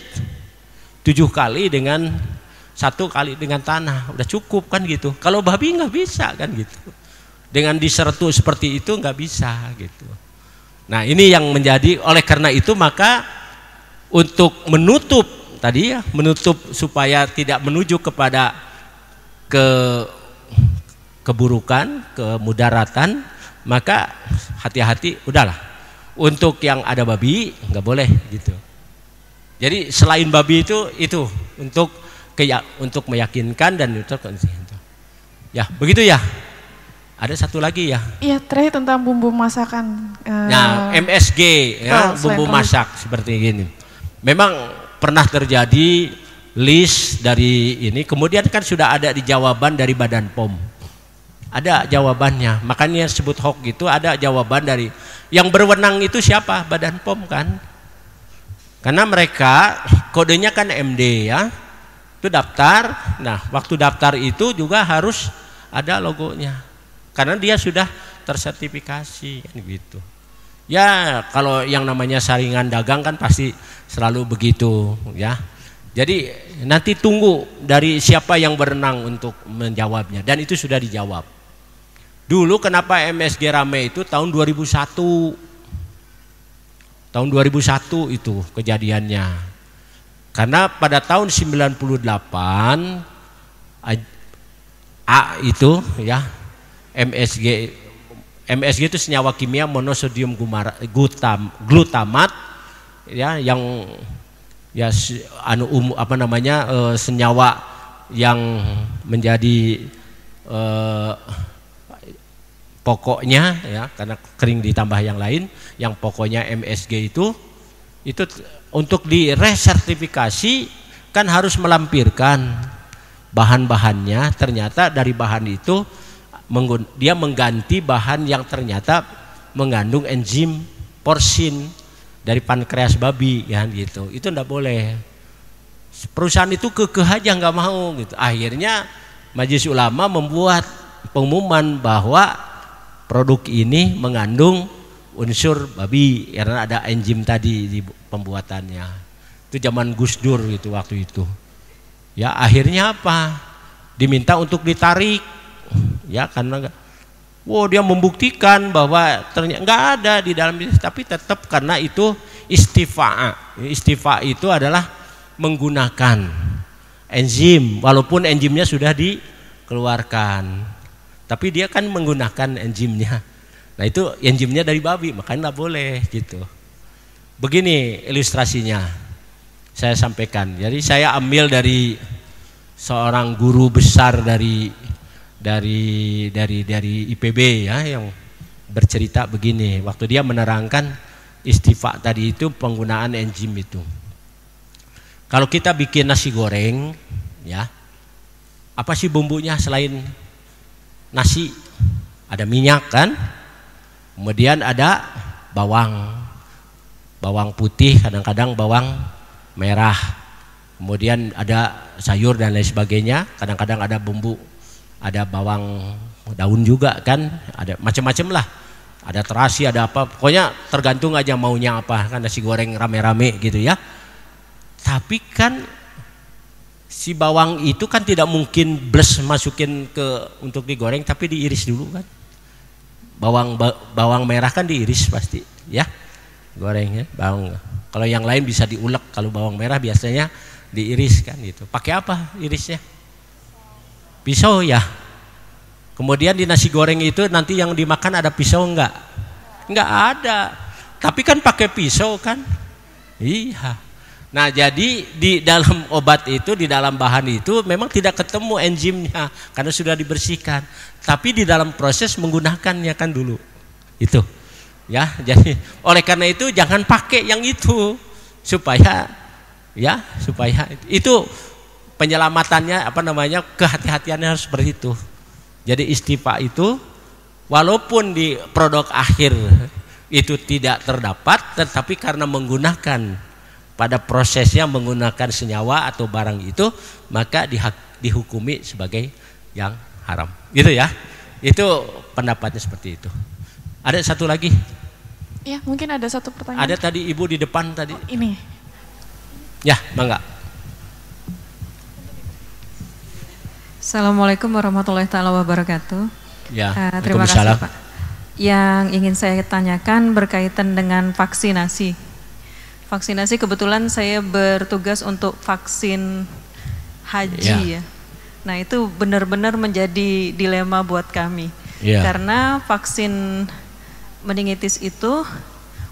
tujuh kali dengan satu kali dengan tanah udah cukup kan gitu kalau babi nggak bisa kan gitu dengan disertu seperti itu nggak bisa gitu nah ini yang menjadi oleh karena itu maka untuk menutup tadi ya menutup supaya tidak menuju kepada ke keburukan kemudaratan maka hati-hati udahlah untuk yang ada babi nggak boleh gitu jadi selain babi itu itu untuk untuk meyakinkan dan konsisten. Ya, begitu ya. Ada satu lagi ya. Iya, terakhir tentang bumbu masakan. Uh, nah, MSG ya, oh, bumbu masak seperti ini. Memang pernah terjadi list dari ini, kemudian kan sudah ada di jawaban dari Badan POM. Ada jawabannya. Makanya sebut hoax itu ada jawaban dari yang berwenang itu siapa? Badan POM kan. Karena mereka kodenya kan MD ya itu daftar nah waktu daftar itu juga harus ada logonya karena dia sudah tersertifikasi kan gitu ya kalau yang namanya saringan dagang kan pasti selalu begitu ya jadi nanti tunggu dari siapa yang berenang untuk menjawabnya dan itu sudah dijawab dulu kenapa MSG rame itu tahun 2001 tahun 2001 itu kejadiannya karena pada tahun 98 A itu ya MSG MSG itu senyawa kimia monosodium glutamat ya yang ya anu um, apa namanya e, senyawa yang menjadi e, pokoknya ya karena kering ditambah yang lain yang pokoknya MSG itu itu untuk diresertifikasi kan harus melampirkan bahan-bahannya ternyata dari bahan itu dia mengganti bahan yang ternyata mengandung enzim porsin dari pankreas babi ya gitu itu tidak boleh perusahaan itu kekeh aja nggak mau gitu akhirnya majelis ulama membuat pengumuman bahwa produk ini mengandung unsur babi karena ada enzim tadi di pembuatannya. Itu zaman Gus Dur itu waktu itu. Ya akhirnya apa? Diminta untuk ditarik. Ya karena wow dia membuktikan bahwa ternyata nggak ada di dalam tapi tetap karena itu istifa. Istifa itu adalah menggunakan enzim walaupun enzimnya sudah dikeluarkan. Tapi dia kan menggunakan enzimnya Nah itu enzimnya dari babi, makanya nggak boleh gitu. Begini ilustrasinya, saya sampaikan. Jadi saya ambil dari seorang guru besar dari dari dari dari IPB ya yang bercerita begini. Waktu dia menerangkan istifa tadi itu penggunaan enzim itu. Kalau kita bikin nasi goreng, ya apa sih bumbunya selain nasi? Ada minyak kan? Kemudian ada bawang. Bawang putih, kadang-kadang bawang merah. Kemudian ada sayur dan lain sebagainya, kadang-kadang ada bumbu, ada bawang daun juga kan, ada macam-macam lah. Ada terasi, ada apa, pokoknya tergantung aja maunya apa, kan nasi goreng rame-rame gitu ya. Tapi kan si bawang itu kan tidak mungkin blus masukin ke untuk digoreng tapi diiris dulu kan bawang bawang merah kan diiris pasti ya gorengnya bawang kalau yang lain bisa diulek kalau bawang merah biasanya diiris kan gitu pakai apa irisnya pisau ya kemudian di nasi goreng itu nanti yang dimakan ada pisau enggak enggak ada tapi kan pakai pisau kan iya Nah, jadi di dalam obat itu, di dalam bahan itu memang tidak ketemu enzimnya karena sudah dibersihkan. Tapi di dalam proses menggunakannya kan dulu. Itu. Ya, jadi oleh karena itu jangan pakai yang itu supaya ya, supaya itu penyelamatannya apa namanya? kehati-hatiannya harus seperti itu. Jadi istifa itu walaupun di produk akhir itu tidak terdapat tetapi karena menggunakan pada prosesnya menggunakan senyawa atau barang itu maka dihak, dihukumi sebagai yang haram gitu ya itu pendapatnya seperti itu ada satu lagi ya mungkin ada satu pertanyaan ada tadi ibu di depan tadi oh, ini ya mangga Assalamualaikum warahmatullahi taala wabarakatuh ya uh, terima kasih pak yang ingin saya tanyakan berkaitan dengan vaksinasi Vaksinasi kebetulan saya bertugas untuk vaksin haji yeah. ya. Nah itu benar-benar menjadi dilema buat kami. Yeah. Karena vaksin meningitis itu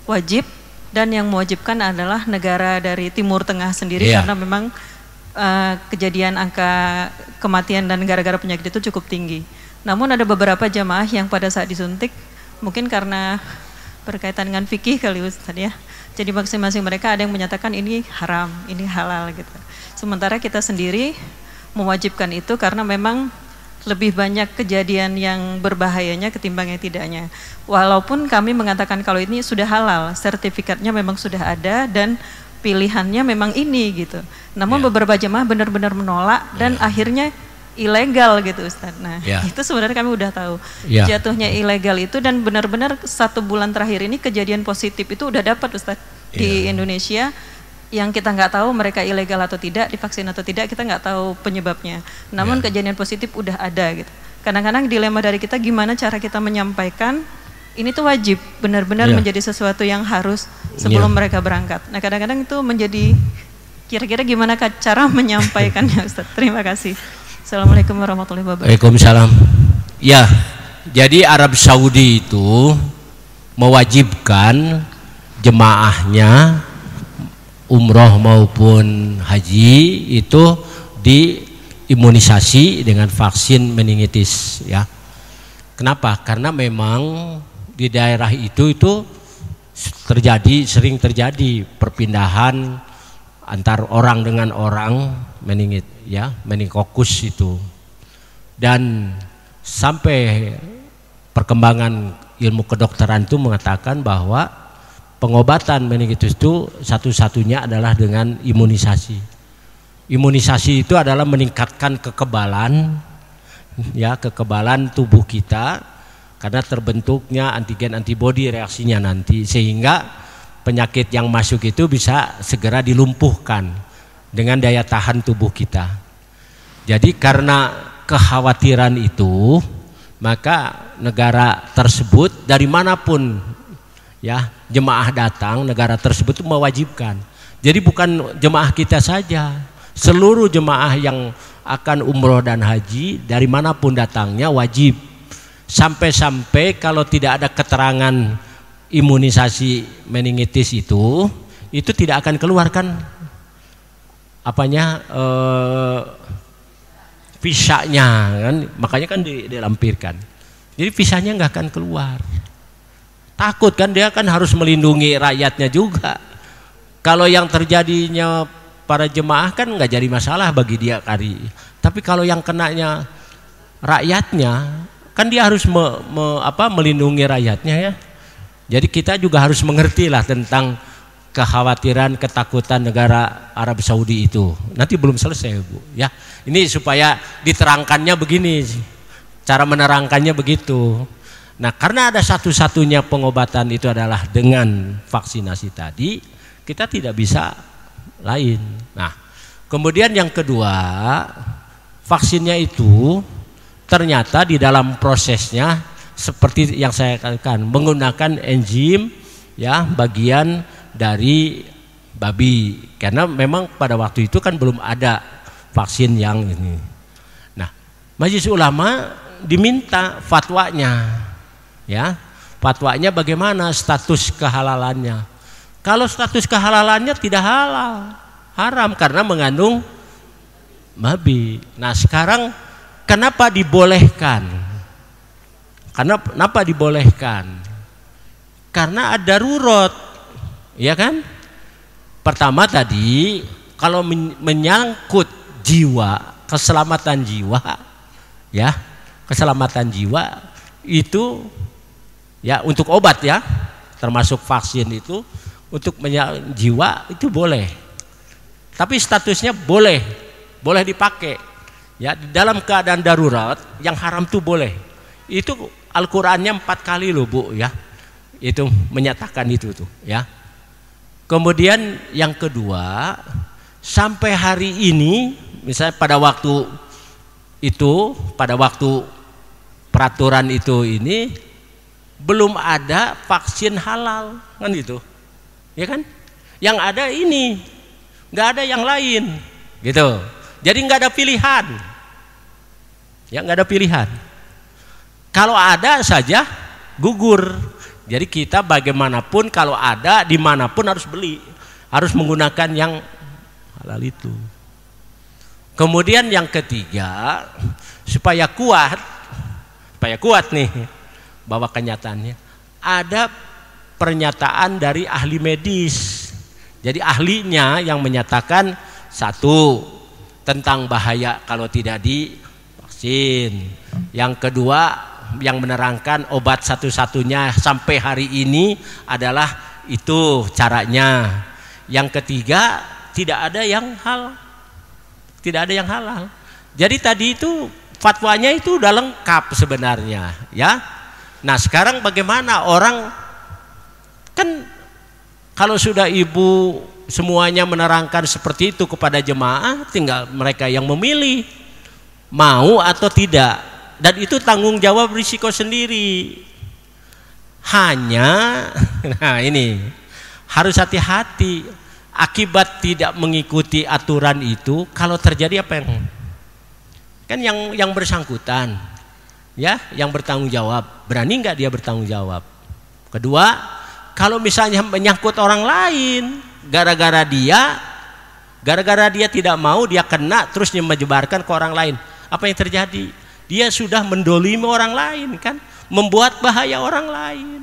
wajib dan yang mewajibkan adalah negara dari Timur Tengah sendiri yeah. karena memang uh, kejadian angka kematian dan gara-gara penyakit itu cukup tinggi. Namun ada beberapa jamaah yang pada saat disuntik mungkin karena berkaitan dengan fikih kali Ustaz ya. Jadi masing-masing mereka ada yang menyatakan ini haram, ini halal gitu. Sementara kita sendiri mewajibkan itu karena memang lebih banyak kejadian yang berbahayanya ketimbang yang tidaknya. Walaupun kami mengatakan kalau ini sudah halal, sertifikatnya memang sudah ada dan pilihannya memang ini gitu. Namun yeah. beberapa jemaah benar-benar menolak dan yeah. akhirnya ilegal gitu Ustaz. Nah, ya. itu sebenarnya kami udah tahu ya. jatuhnya ilegal itu dan benar-benar satu bulan terakhir ini kejadian positif itu udah dapat Ustaz ya. di Indonesia yang kita nggak tahu mereka ilegal atau tidak, divaksin atau tidak, kita nggak tahu penyebabnya. Namun ya. kejadian positif udah ada gitu. Kadang-kadang dilema dari kita gimana cara kita menyampaikan ini tuh wajib benar-benar yeah. menjadi sesuatu yang harus sebelum yeah. mereka berangkat. Nah kadang-kadang itu menjadi kira-kira gimana cara menyampaikannya Ustaz. Terima kasih. Assalamualaikum warahmatullahi wabarakatuh. Waalaikumsalam. Ya, jadi Arab Saudi itu mewajibkan jemaahnya umroh maupun haji itu diimunisasi dengan vaksin meningitis ya. Kenapa? Karena memang di daerah itu itu terjadi sering terjadi perpindahan antar orang dengan orang meningit ya meningkokus itu dan sampai perkembangan ilmu kedokteran itu mengatakan bahwa pengobatan meningitis itu satu-satunya adalah dengan imunisasi. Imunisasi itu adalah meningkatkan kekebalan ya kekebalan tubuh kita karena terbentuknya antigen antibodi reaksinya nanti sehingga penyakit yang masuk itu bisa segera dilumpuhkan dengan daya tahan tubuh kita. Jadi karena kekhawatiran itu, maka negara tersebut dari manapun ya jemaah datang, negara tersebut itu mewajibkan. Jadi bukan jemaah kita saja, seluruh jemaah yang akan umroh dan haji dari manapun datangnya wajib. Sampai-sampai kalau tidak ada keterangan imunisasi meningitis itu, itu tidak akan keluarkan apanya eh, visanya kan makanya kan dilampirkan jadi pisahnya nggak akan keluar takut kan dia kan harus melindungi rakyatnya juga kalau yang terjadinya para jemaah kan nggak jadi masalah bagi dia kari tapi kalau yang kenanya rakyatnya kan dia harus me, me, apa, melindungi rakyatnya ya jadi kita juga harus mengertilah tentang kekhawatiran ketakutan negara Arab Saudi itu. Nanti belum selesai, Bu, ya. Ini supaya diterangkannya begini. Cara menerangkannya begitu. Nah, karena ada satu-satunya pengobatan itu adalah dengan vaksinasi tadi, kita tidak bisa lain. Nah, kemudian yang kedua, vaksinnya itu ternyata di dalam prosesnya seperti yang saya katakan menggunakan enzim ya bagian dari babi karena memang pada waktu itu kan belum ada vaksin yang ini. Nah, majelis ulama diminta fatwanya. Ya. Fatwanya bagaimana status kehalalannya? Kalau status kehalalannya tidak halal, haram karena mengandung babi. Nah, sekarang kenapa dibolehkan? Karena kenapa dibolehkan? Karena ada rurot ya kan pertama tadi kalau menyangkut jiwa keselamatan jiwa ya keselamatan jiwa itu ya untuk obat ya termasuk vaksin itu untuk menyangkut jiwa itu boleh tapi statusnya boleh boleh dipakai ya di dalam keadaan darurat yang haram itu boleh itu Al-Qur'annya empat kali loh Bu ya itu menyatakan itu tuh ya Kemudian yang kedua, sampai hari ini misalnya pada waktu itu, pada waktu peraturan itu ini belum ada vaksin halal kan gitu. Ya kan? Yang ada ini, nggak ada yang lain gitu. Jadi nggak ada pilihan. Ya nggak ada pilihan. Kalau ada saja gugur jadi kita bagaimanapun kalau ada dimanapun harus beli, harus menggunakan yang halal itu. Kemudian yang ketiga supaya kuat, supaya kuat nih bahwa kenyataannya ada pernyataan dari ahli medis. Jadi ahlinya yang menyatakan satu tentang bahaya kalau tidak divaksin. Yang kedua yang menerangkan obat satu-satunya sampai hari ini adalah itu caranya. Yang ketiga, tidak ada yang halal. Tidak ada yang halal. Jadi tadi itu fatwanya itu udah lengkap sebenarnya, ya. Nah, sekarang bagaimana orang kan kalau sudah ibu semuanya menerangkan seperti itu kepada jemaah, tinggal mereka yang memilih mau atau tidak dan itu tanggung jawab risiko sendiri hanya nah ini harus hati-hati akibat tidak mengikuti aturan itu kalau terjadi apa yang kan yang yang bersangkutan ya yang bertanggung jawab berani nggak dia bertanggung jawab kedua kalau misalnya menyangkut orang lain gara-gara dia gara-gara dia tidak mau dia kena terusnya menyebarkan ke orang lain apa yang terjadi dia sudah mendolimi orang lain kan, membuat bahaya orang lain.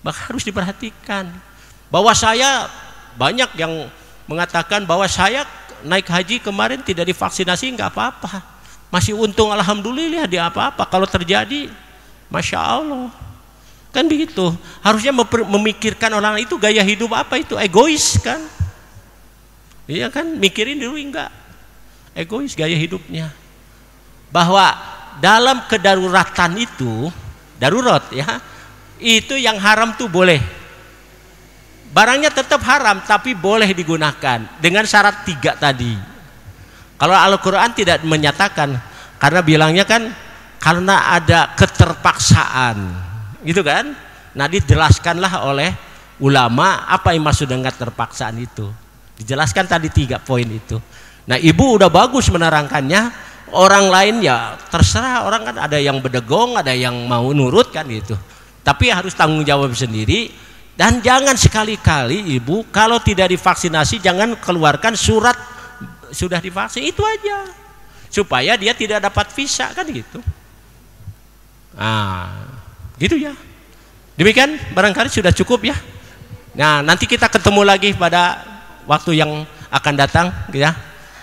Maka harus diperhatikan bahwa saya banyak yang mengatakan bahwa saya naik haji kemarin tidak divaksinasi nggak apa-apa. Masih untung alhamdulillah dia apa-apa. Kalau terjadi, masya Allah. Kan begitu. Harusnya memikirkan orang itu gaya hidup apa itu egois kan? Iya kan, mikirin dulu enggak. Egois gaya hidupnya bahwa dalam kedaruratan itu darurat ya itu yang haram tuh boleh barangnya tetap haram tapi boleh digunakan dengan syarat tiga tadi kalau Al-Quran tidak menyatakan karena bilangnya kan karena ada keterpaksaan gitu kan nah dijelaskanlah oleh ulama apa yang maksud dengan terpaksaan itu dijelaskan tadi tiga poin itu nah ibu udah bagus menerangkannya orang lain ya terserah orang kan ada yang bedegong ada yang mau nurut kan gitu tapi harus tanggung jawab sendiri dan jangan sekali-kali ibu kalau tidak divaksinasi jangan keluarkan surat sudah divaksin itu aja supaya dia tidak dapat visa kan gitu nah gitu ya demikian barangkali sudah cukup ya nah nanti kita ketemu lagi pada waktu yang akan datang ya